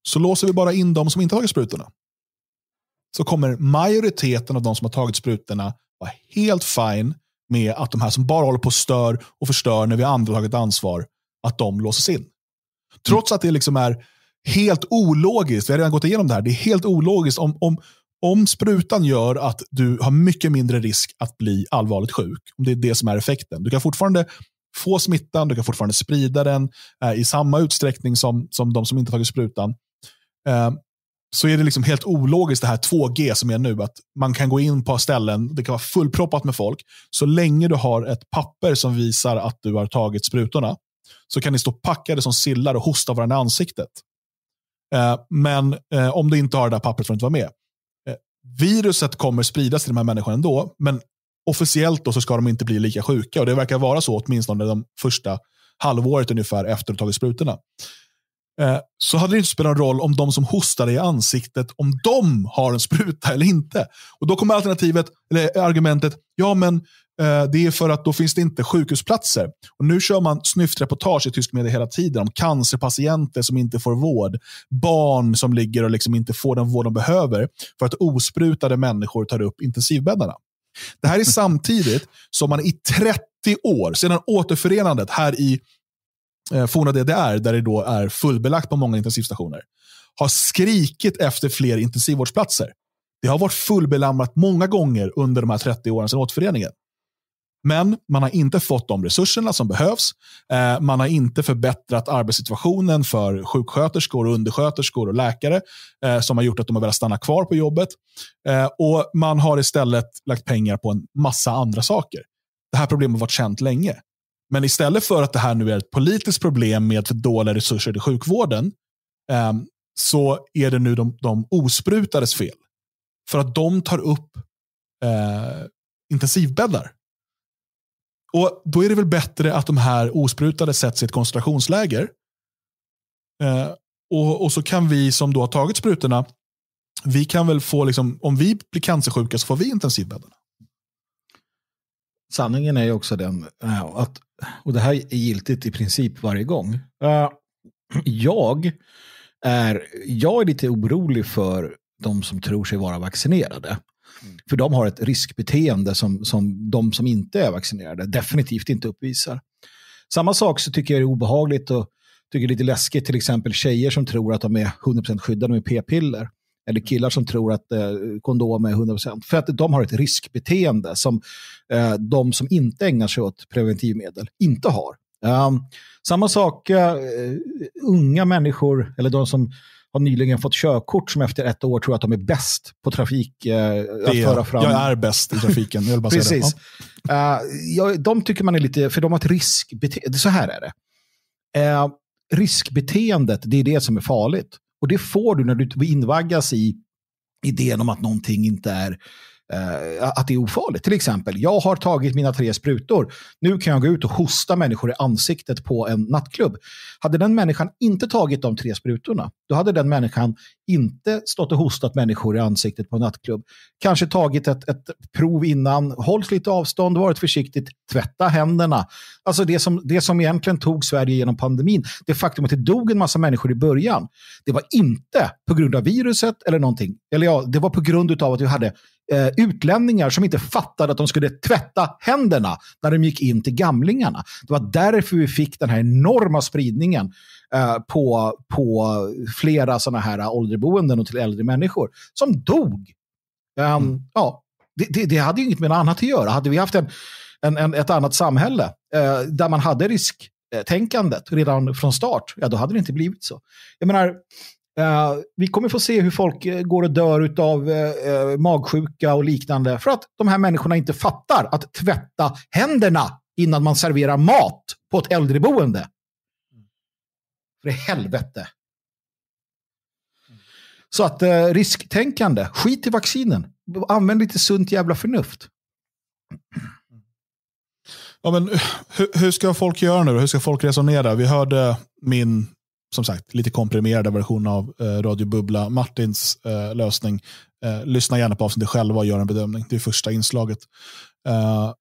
så låser vi bara in de som inte tagit sprutorna. Så kommer majoriteten av de som har tagit sprutorna vara helt fine med att de här som bara håller på och stör och förstör när vi andra tagit ansvar, att de låses in. Trots att det liksom är helt ologiskt, vi har redan gått igenom det här, det är helt ologiskt om, om om sprutan gör att du har mycket mindre risk att bli allvarligt sjuk, om det är det som är effekten. Du kan fortfarande få smittan, du kan fortfarande sprida den eh, i samma utsträckning som, som de som inte tagit sprutan. Eh, så är det liksom helt ologiskt det här 2G som är nu, att man kan gå in på ställen, det kan vara fullproppat med folk, så länge du har ett papper som visar att du har tagit sprutorna, så kan ni stå packade som sillar och hosta varandra i ansiktet. Eh, men eh, om du inte har det där pappret får du inte vara med viruset kommer spridas till de här människorna ändå, men officiellt då så ska de inte bli lika sjuka. och Det verkar vara så åtminstone de första halvåret ungefär efter att ha tagit sprutorna. Eh, så hade det inte spelat någon roll om de som hostar i ansiktet, om de har en spruta eller inte. Och Då kommer alternativet, eller argumentet, ja men Eh, det är för att då finns det inte sjukhusplatser. Och nu kör man snyftreportage i tysk media hela tiden om cancerpatienter som inte får vård. Barn som ligger och liksom inte får den vård de behöver för att osprutade människor tar upp intensivbäddarna. Det här är samtidigt som man i 30 år, sedan återförenandet här i eh, forna DDR, där det då är fullbelagt på många intensivstationer, har skrikit efter fler intensivvårdsplatser. Det har varit fullbelamrat många gånger under de här 30 åren sedan återföreningen. Men man har inte fått de resurserna som behövs. Eh, man har inte förbättrat arbetssituationen för sjuksköterskor, undersköterskor och läkare eh, som har gjort att de har velat stanna kvar på jobbet. Eh, och Man har istället lagt pengar på en massa andra saker. Det här problemet har varit känt länge. Men istället för att det här nu är ett politiskt problem med för dåliga resurser till sjukvården så är det nu de, de osprutades fel. För att de tar upp intensivbäddar och Då är det väl bättre att de här osprutade sätts i ett koncentrationsläger. Eh, och, och, så kan vi som då har tagit sprutorna, vi kan väl få, liksom, om vi blir cancersjuka så får vi intensivbäddarna. Sanningen är ju också den, eh, att, och det här är giltigt i princip varje gång. Eh, jag är, jag är lite orolig för de som tror sig vara vaccinerade. Mm. För de har ett riskbeteende som, som de som inte är vaccinerade definitivt inte uppvisar. Samma sak så tycker jag är obehagligt och tycker lite läskigt, till exempel tjejer som tror att de är 100% skyddade med p-piller. Eller mm. killar som tror att eh, kondom är 100%. För att de har ett riskbeteende som eh, de som inte ägnar sig åt preventivmedel inte har. Um, samma sak, uh, unga människor, eller de som har nyligen fått körkort som efter ett år tror att de är bäst på trafik. Eh, att föra fram. Jag är bäst i trafiken, jag bara Precis. Ja. Uh, eh, ja, de tycker man är lite, för de har ett riskbeteende, så här är det. Uh, riskbeteendet, det är det som är farligt. Och det får du när du invaggas i idén om att någonting inte är eh, att det är ofarligt. Till exempel, jag har tagit mina tre sprutor. Nu kan jag gå ut och hosta människor i ansiktet på en nattklubb. Hade den människan inte tagit de tre sprutorna, då hade den människan inte stått och hostat människor i ansiktet på en nattklubb. Kanske tagit ett, ett prov innan, hållit lite avstånd, varit försiktigt, tvätta händerna. Alltså det som, det som egentligen tog Sverige genom pandemin, det faktum att det dog en massa människor i början, det var inte på grund av viruset eller någonting. Eller ja, det var på grund av att vi hade eh, utlänningar som inte fattade att de skulle tvätta händerna när de gick in till gamlingarna. Det var därför vi fick den här enorma spridningen eh, på, på flera sådana här ålderboenden och till äldre människor som dog. Um, mm. ja, det, det, det, hade ju inget med något annat att göra. Hade vi haft en, en, en ett annat samhälle eh, där man hade risktänkandet redan från start, ja då hade det inte blivit så. Jag menar, Uh, vi kommer få se hur folk uh, går och dör av uh, eh, magsjuka och liknande för att de här människorna inte fattar att tvätta händerna innan man serverar mat på ett äldreboende. För i helvete. Så att risktänkande, skit i vaccinen. Använd lite sunt jävla förnuft. Ja, men, hur, hur, ska folk göra nu? Hur ska folk resonera? Vi hörde min som sagt, lite komprimerade version av eh, Radio Bubbla, Martins eh, lösning. Eh, lyssna gärna på avsnittet själva och gör en bedömning. Det är första inslaget. Eh,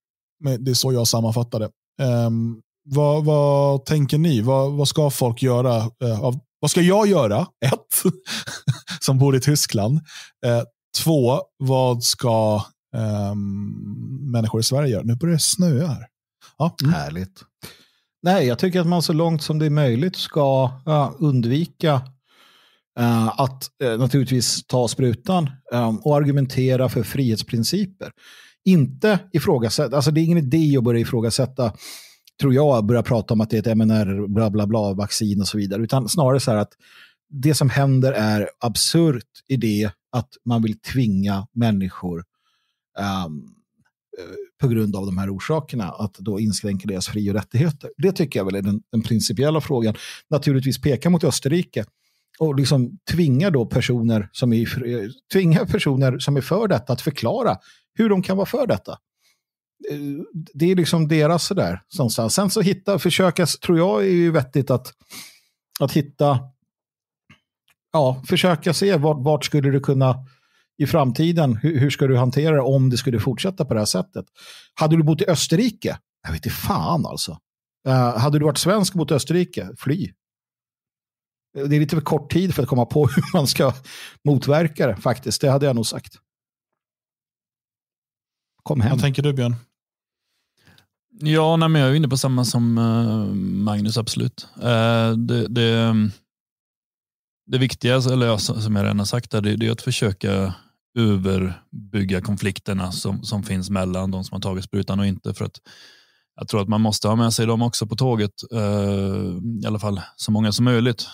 men det är så jag sammanfattar det. Ehm, vad, vad, tänker ni? Vad, vad ska folk göra? Eh, av, vad ska jag göra? Ett, som bor i Tyskland. Eh, två, vad ska ehm, människor i Sverige göra? Nu börjar det snöa här. Ja. Mm. Härligt. Nej, jag tycker att man så långt som det är möjligt ska uh, undvika uh, att uh, naturligtvis ta sprutan um, och argumentera för frihetsprinciper. Inte ifrågasätta, alltså det är ingen idé att börja ifrågasätta, tror jag, börja prata om att det är ett MNR, bla bla bla, vaccin och så vidare, utan snarare så här att det som händer är absurt i det att man vill tvinga människor um, Eh, på grund av de här orsakerna, att då inskränka deras fri och rättigheter. Det tycker jag väl är den, den principiella frågan. Naturligtvis peka mot Österrike och liksom tvinga då personer som är, eh, tvinga personer som är för detta att förklara hur de kan vara för detta. Eh, det är liksom deras sådär. Sen så hitta, försöka, tror jag är ju vettigt att, att hitta, ja, försöka se vart, vart skulle du kunna i framtiden, hur, hur ska du hantera det om det skulle fortsätta på det här sättet? Hade du bott i Österrike? Jag vet inte fan alltså. Uh, hade du varit svensk mot Österrike? Fly. Eh, det är lite för kort tid för att komma på hur man ska motverka det faktiskt. Det hade jag nog sagt. Kom hem. Vad tänker du Björn? Ja, nej, men jag är inne på samma som eh, Magnus, absolut. Det, det, det viktiga, eller som jag redan har sagt, det, det är att försöka överbygga konflikterna som, som finns mellan de som har tagit sprutan och inte. För att jag tror att man måste ha med sig dem också på tåget, eh, i alla fall så många som möjligt.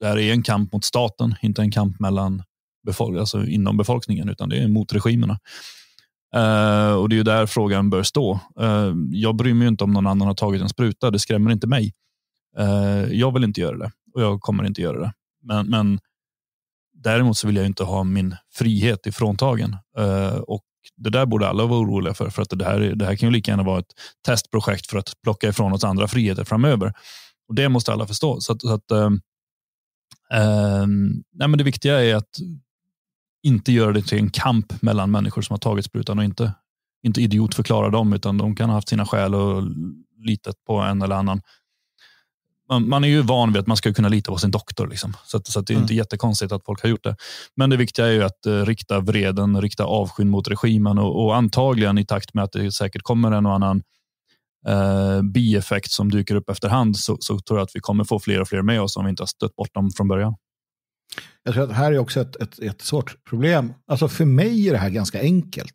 Det här är en kamp mot staten, inte en kamp mellan befolk alltså inom befolkningen, utan det är mot regimerna. Eh, och Det är där frågan bör stå. Eh, jag bryr mig inte om någon annan har tagit en spruta, det skrämmer inte mig. Eh, jag vill inte göra det och jag kommer inte göra det. Men, men däremot så vill jag inte ha min frihet ifråntagen. Uh, och det där borde alla vara oroliga för, för att det här, det här kan ju lika gärna vara ett testprojekt för att plocka ifrån oss andra friheter framöver. Och Det måste alla förstå. Så, att, så att, um, um, nej men det viktiga är att inte göra det till en kamp mellan människor som har tagit sprutan och inte, inte idiotförklara dem, utan de kan ha haft sina skäl och litat på en eller annan man, är ju van vid att man ska kunna lita på sin doktor. Liksom. Så, att, så att det är mm. inte jättekonstigt att folk har gjort det. Men det viktiga är ju att eh, rikta vreden, rikta avskyn mot regimen och, och, antagligen i takt med att det säkert kommer en och annan eh, bieffekt som dyker upp efterhand så, så tror jag att vi kommer få fler och fler med oss om vi inte har stött bort dem från början. Jag tror att det här är också ett, ett, ett svårt problem. Alltså för mig är det här ganska enkelt.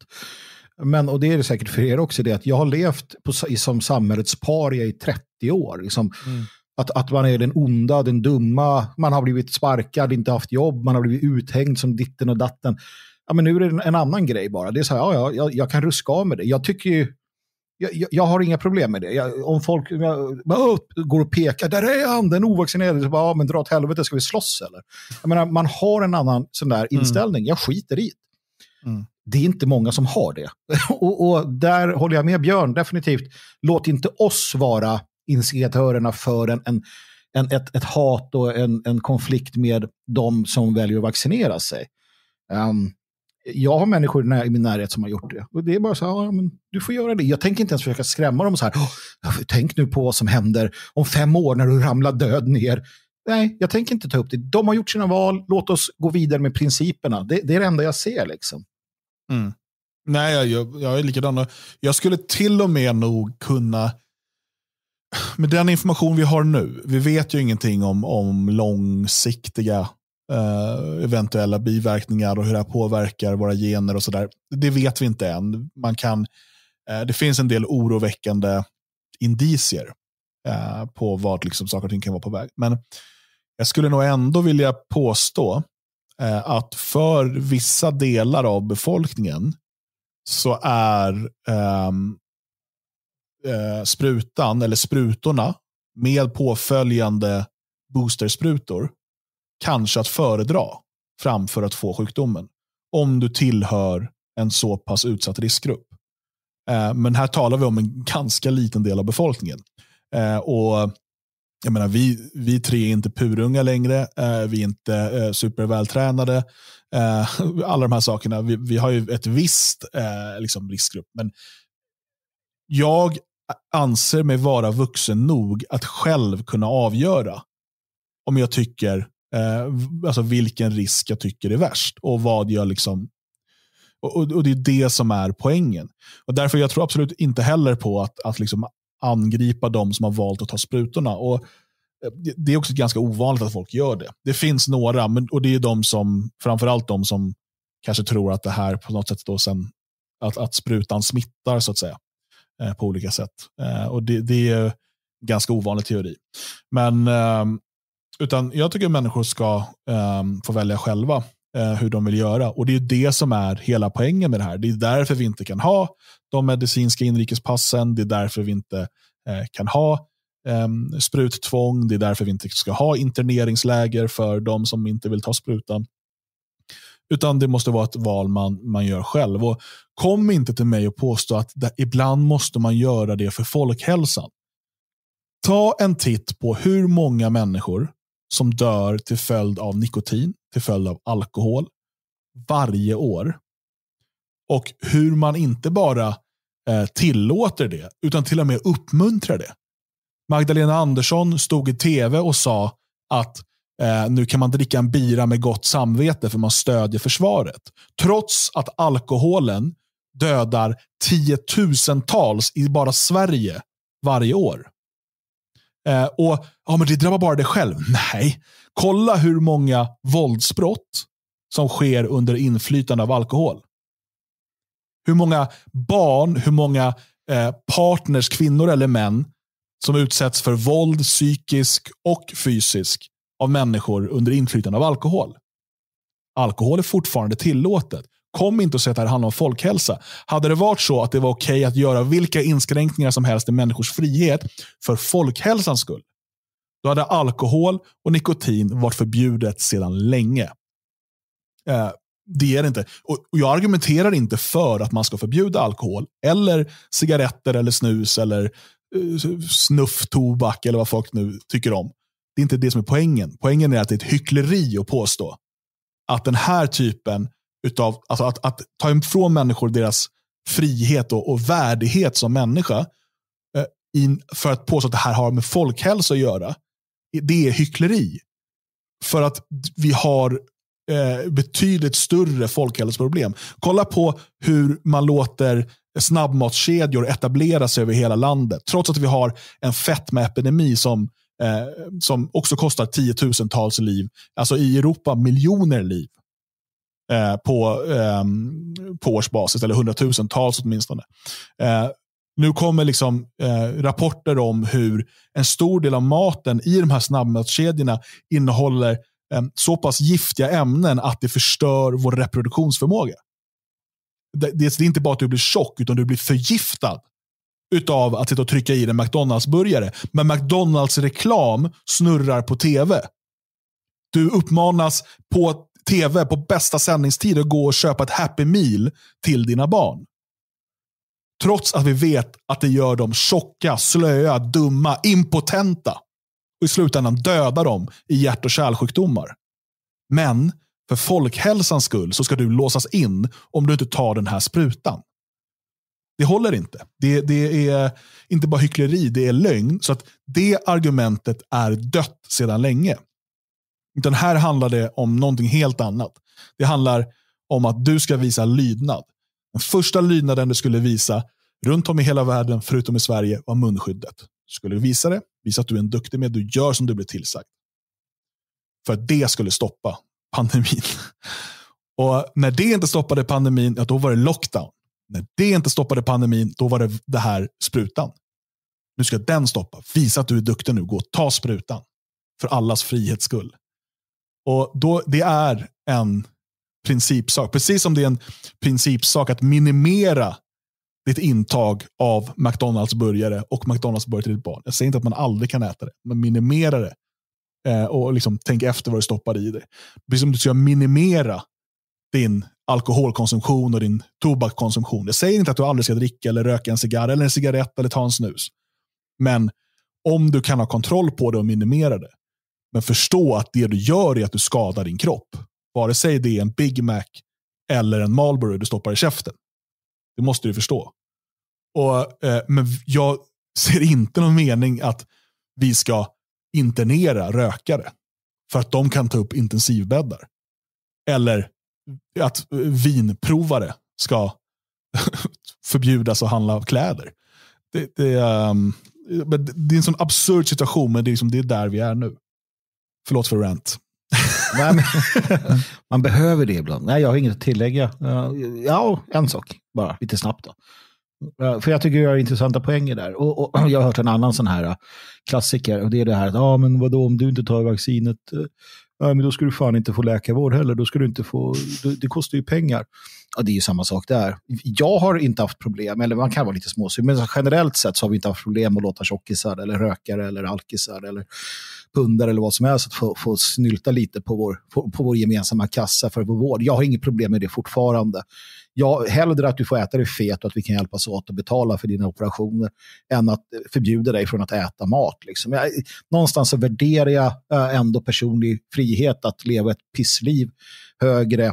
Men, och det är det säkert för er också, det att jag har levt på, som samhällets paria i 30 år. Liksom, mm. Att, att man är den onda, den dumma, man har blivit sparkad, inte haft jobb, man har blivit uthängd som ditten och datten. Ja, men nu är det en, annan grej bara. Det är så här, ja, jag, jag kan ruska av med det. Jag tycker ju, jag, jag, har inga problem med det. Jag, om folk jag, går och pekar, där är han, den ovaccinerade, så bara, ja, men dra åt helvete, ska vi slåss eller? Jag menar, man har en annan sån där mm. inställning, mm. jag skiter i det. Mm. Det är inte många som har det. och, och, där håller jag med Björn, definitivt. Låt inte oss vara initiatörerna för en, en, en ett, ett, hat och en, en konflikt med de som väljer att vaccinera sig. Um, jag har människor i min närhet som har gjort det. Och det är bara så här, ja, men du får göra det. Jag tänker inte ens försöka skrämma dem så här, tänk nu på vad som händer om fem år när du ramlar död ner. Nej, jag tänker inte ta upp det. De har gjort sina val, låt oss gå vidare med principerna. Det, det är det enda jag ser liksom. Mm. Nej, jag, jag, jag är likadan. Jag skulle till och med nog kunna med den information vi har nu, vi vet ju ingenting om, om långsiktiga eh, eventuella biverkningar och hur det här påverkar våra gener och sådär. Det vet vi inte än. Man kan, eh, det finns en del oroväckande indicier eh, på vad liksom saker och ting kan vara på väg. Men jag skulle nog ändå vilja påstå eh, att för vissa delar av befolkningen så är um, eh, sprutan, eller sprutorna, med påföljande boostersprutor kanske att föredra framför att få sjukdomen. Om du tillhör en så pass utsatt riskgrupp. Eh, men här talar vi om en ganska liten del av befolkningen. Eh, och jag menar, vi, vi tre är inte purunga längre, eh, vi är inte eh, supervältränade. Eh, alla de här sakerna. Vi, vi har ju ett visst eh, liksom riskgrupp. Men jag anser mig vara vuxen nog att själv kunna avgöra om jag tycker, eh, alltså vilken risk jag tycker är värst och vad jag liksom och, och, Det är det som är poängen. Och Därför jag tror absolut inte heller på att, att liksom angripa de som har valt att ta sprutorna. Och eh, det, är också ganska ovanligt att folk gör det. Det finns några, men, och det är de som, framförallt de som kanske tror att det här på något sätt då sen, att, att sprutan smittar så att säga. Eh, på olika sätt. Eh, och det, det är ganska ovanlig teori. Men ehm, utan jag tycker att människor ska ehm, få välja själva eh, hur de vill göra. Och det är det som är hela poängen med det här. Det är därför vi inte kan ha de medicinska inrikespassen. Det är därför vi inte kan ha ehm, spruttvång. Det är därför vi inte ska ha interneringsläger för de som inte vill ta sprutan. Utan det måste vara ett val man, man gör själv. Och kom inte till mig och påstå att det, ibland måste man göra det för folkhälsan. Ta en titt på hur många människor som dör till följd av nikotin, till följd av alkohol, varje år. Och hur man inte bara eh, tillåter det, utan till och med uppmuntrar det. Magdalena Andersson stod i tv och sa att Eh, nu kan man dricka en bira med gott samvete för man stödjer försvaret. Trots att alkoholen dödar tiotusentals i bara Sverige varje år. Eh, och ja, men Det drabbar bara dig själv. Nej, kolla hur många våldsbrott som sker under inflytande av alkohol. Hur många barn, hur många eh, partners, kvinnor eller män, som utsätts för våld, psykisk och fysisk av människor under inflytande av alkohol. Alkohol är fortfarande tillåtet. Kom inte och säg att det här handlar om folkhälsa. Hade det varit så att det var okej okay att göra vilka inskränkningar som helst i människors frihet för folkhälsans skull, då hade alkohol och nikotin varit förbjudet sedan länge. Eh, det är det inte. Och jag argumenterar inte för att man ska förbjuda alkohol, eller cigaretter, eller snus, eller eh, snuff, tobak eller vad folk nu tycker om. Det är inte det som är poängen. Poängen är att det är ett hyckleri att påstå att den här typen av alltså att, att ta ifrån människor deras frihet och, och värdighet som människa eh, in, för att påstå att det här har med folkhälsa att göra. Det är hyckleri. För att vi har eh, betydligt större folkhälsoproblem. Kolla på hur man låter snabbmatskedjor etablera sig över hela landet. Trots att vi har en fetmaepidemi som eh, som också kostar tiotusentals liv. Alltså i Europa miljoner liv eh, på, eh, på årsbasis, eller hundratusentals åtminstone. Eh, nu kommer liksom, eh, rapporter om hur en stor del av maten i de här snabbmatskedjorna innehåller ehm, så pass giftiga ämnen att det förstör vår reproduktionsförmåga. det, det, är inte bara att du blir tjock, utan du blir förgiftad utav att sitta och trycka i en McDonalds-burgare. Men McDonalds-reklam snurrar på tv. Du uppmanas på tv på bästa sändningstid att gå och köpa ett Happy Meal till dina barn. Trots att vi vet att det gör dem tjocka, slöa, dumma, impotenta. Och i slutändan dödar dem i hjärt och kärlsjukdomar. Men för folkhälsans skull så ska du låsas in om du inte tar den här sprutan. Det håller inte. Det, det är inte bara hyckleri, det är lögn. Så att det argumentet är dött sedan länge. Utan här handlar det om någonting helt annat. Det handlar om att du ska visa lydnad. Den första lydnaden du skulle visa runt om i hela världen, förutom i Sverige, var munskyddet. Du skulle visa det, visa att du är en duktig med, du gör som du blir tillsagd. För att det skulle stoppa pandemin. Och när det inte stoppade pandemin, ja, då var det lockdown. När det inte stoppade pandemin, då var det det här sprutan. Nu ska den stoppa. Visa att du är duktig nu. Gå och ta sprutan. För allas frihets skull. Och då, Det är en principsak. Precis som det är en principsak att minimera ditt intag av McDonalds burgare och McDonalds burgare till ditt barn. Jag säger inte att man aldrig kan äta det, men minimera det. Eh, och liksom, tänk efter vad du stoppar i dig. Precis som du ska minimera din alkoholkonsumtion och din tobakskonsumtion. Det säger inte att du aldrig ska dricka eller röka en cigarr eller en cigarett eller ta en snus. Men om du kan ha kontroll på det och minimera det. Men förstå att det du gör är att du skadar din kropp. Vare sig det är en Big Mac eller en Marlboro du stoppar i käften. Det måste du förstå. Och, eh, men jag ser inte någon mening att vi ska internera rökare för att de kan ta upp intensivbäddar. Eller att eh, vinprovare ska förbjudas att handla kläder. Det, det, um, det är en sån absurd situation, men det är, liksom, det är där vi är nu. Förlåt för rant. Nej, men, man behöver det ibland. Nej, jag har inget att tillägga. Ja, en sak bara, lite snabbt. Då. För jag tycker du har intressanta poänger där. Och, och, jag har hört en annan sån här äh, klassiker. Och det är det här att, ah, men vadå om du inte tar vaccinet eh, Nej, men då ska du fan inte få läkarvård heller. Då ska du inte få, det, kostar ju pengar. Ja, det är ju samma sak där. Jag har inte haft problem, eller man kan vara lite småsur, men generellt sett så har vi inte haft problem att låta tjockisar, eller rökare, eller alkisar, eller pundar eller vad som helst få, få snylta lite på vår, på, på vår gemensamma kassa för vår vård. Jag har inget problem med det fortfarande jag hellre att du får äta dig fet och att vi kan hjälpas åt att betala för dina operationer än att förbjuda dig från att äta mat. Liksom. Jag, någonstans så värderar jag eh, ändå personlig frihet att leva ett pissliv högre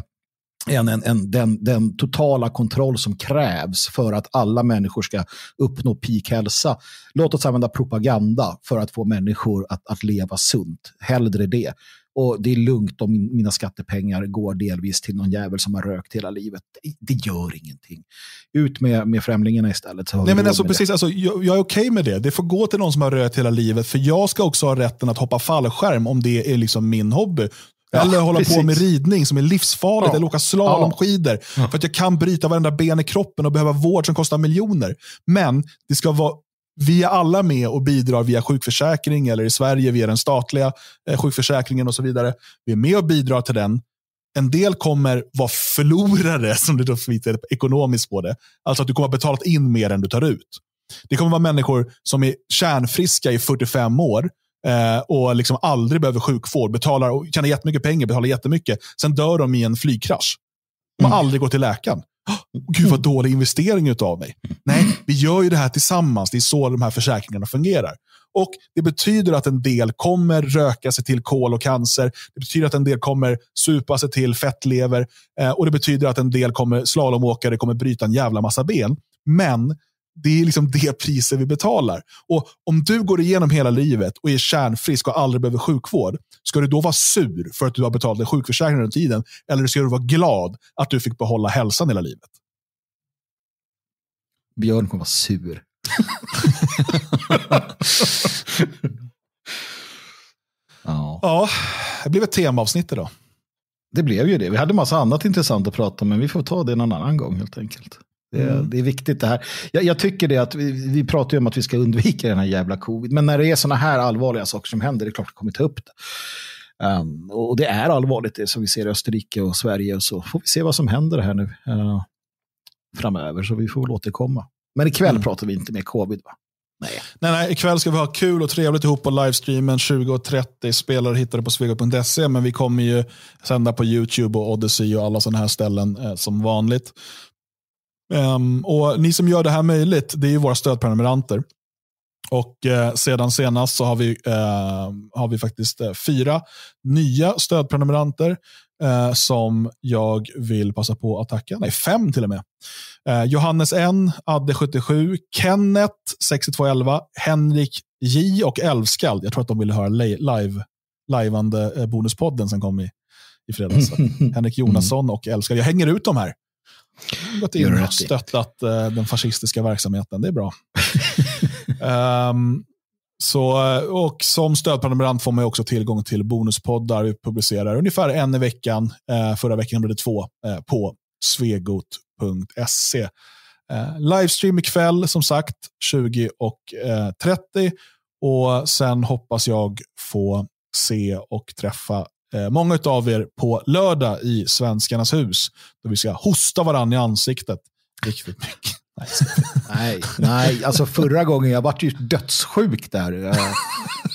än, än, än den, den, totala kontroll som krävs för att alla människor ska uppnå peakhälsa. Låt oss använda propaganda för att få människor att, att leva sunt. Hellre det och det är lugnt om mina skattepengar går delvis till någon jävel som har rökt hela livet. Det, gör ingenting. Ut med, med främlingarna istället. Nej, men alltså, precis, alltså, jag, jag är okej okay med det. Det får gå till någon som har rökt hela livet, för jag ska också ha rätten att hoppa fallskärm om det är liksom min hobby. Eller ja, hålla precis. på med ridning som är livsfarligt, ja. eller åka slalomskidor. Ja. För att jag kan bryta varenda ben i kroppen och behöva vård som kostar miljoner. Men det ska vara vi är alla med och bidrar via sjukförsäkring eller i Sverige via den statliga eh, sjukförsäkringen och så vidare. Vi är med och bidrar till den. En del kommer vara förlorare, som det då heter, ekonomiskt på det. Alltså att du kommer ha betalat in mer än du tar ut. Det kommer vara människor som är kärnfriska i 45 år eh, och liksom aldrig behöver sjukvård, betalar, tjänar jättemycket pengar, betalar jättemycket. Sen dör de i en flygkrasch. De har mm. aldrig gått till läkaren. Gud vad mm. dålig investering utav mig. Mm. Nej, vi gör ju det här tillsammans. Det är så de här försäkringarna fungerar. Och Det betyder att en del kommer röka sig till kol och cancer. Det betyder att en del kommer supa sig till fettlever. Eh, och det betyder att en del kommer slalomåkare kommer bryta en jävla massa ben. Men det är liksom det priset vi betalar. Och Om du går igenom hela livet och är kärnfrisk och aldrig behöver sjukvård, ska du då vara sur för att du har betalat dig sjukförsäkring under tiden? Eller ska du vara glad att du fick behålla hälsan hela livet? Björn kommer vara sur. ja. ja, det blev ett temaavsnitt idag. Det blev ju det. Vi hade massa annat intressant att prata om, men vi får ta det någon annan gång helt enkelt. Det, mm. det, är viktigt det här. Jag, jag tycker det att vi, vi, pratar ju om att vi ska undvika den här jävla covid. Men när det är sådana här allvarliga saker som händer, det är klart att vi kommer ta upp det. Um, och det är allvarligt det som vi ser i Österrike och Sverige. Och så får vi se vad som händer här nu uh, framöver. Så vi får väl återkomma. Men ikväll mm. pratar vi inte mer covid va? Nej. nej. Nej, ikväll ska vi ha kul och trevligt ihop på livestreamen 20.30. Spelare hittar du på svegot.se, men vi kommer ju sända på YouTube och Odyssey och alla sådana här ställen eh, som vanligt. Um, och Ni som gör det här möjligt, det är ju våra stödprenumeranter. Och eh, sedan senast så har vi, eh, har vi faktiskt eh, fyra nya stödprenumeranter eh, som jag vill passa på att tacka. Nej, fem till och med. Johannes N, Adde77, Kenneth 6211, Henrik J och Älvskald. Jag tror att de ville höra live, liveande bonuspodden som kom i, i fredags. Henrik Jonasson och Älvskald. Jag hänger ut dem här. Gått in och stöttat uh, den fascistiska verksamheten. Det är bra. um, så, eh, och som stödprenumerant får man också tillgång till bonuspoddar. Vi publicerar ungefär en i veckan. Uh, förra veckan blev det två uh, på svegot.se. livestream ikväll som sagt 20 och 30. Och sen hoppas jag få se och träffa Eh, många av er på lördag i Svenskarnas hus. Då vi ska hosta varandra i ansiktet riktigt mycket. Nej, nej, nej, alltså förra gången jag vart ju dödssjuk där. Jag, eh,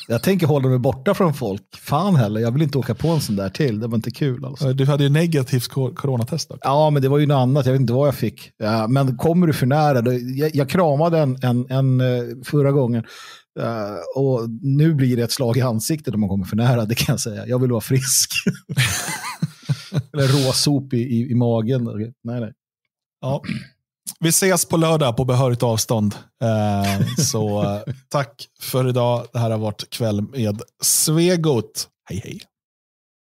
jag, tänker hålla mig borta från folk. Fan heller, jag vill inte åka på en sån där till. Det var inte kul. Alltså. Eh, du hade ju negativt coronatest. Då. Ja, men det var ju något annat. Jag vet inte vad jag fick. Men kommer du för nära, jag, jag kramade en, en, en förra gången. Uh, och nu blir det ett slag i ansiktet om man kommer för nära, det kan jag säga. Jag vill vara frisk. Eller råsop i, i, i, magen. Nej, nej. Ja. Vi ses på lördag på behörigt avstånd. Uh, så uh, tack för idag. Det här har varit kväll med Svegot. Hej, hej.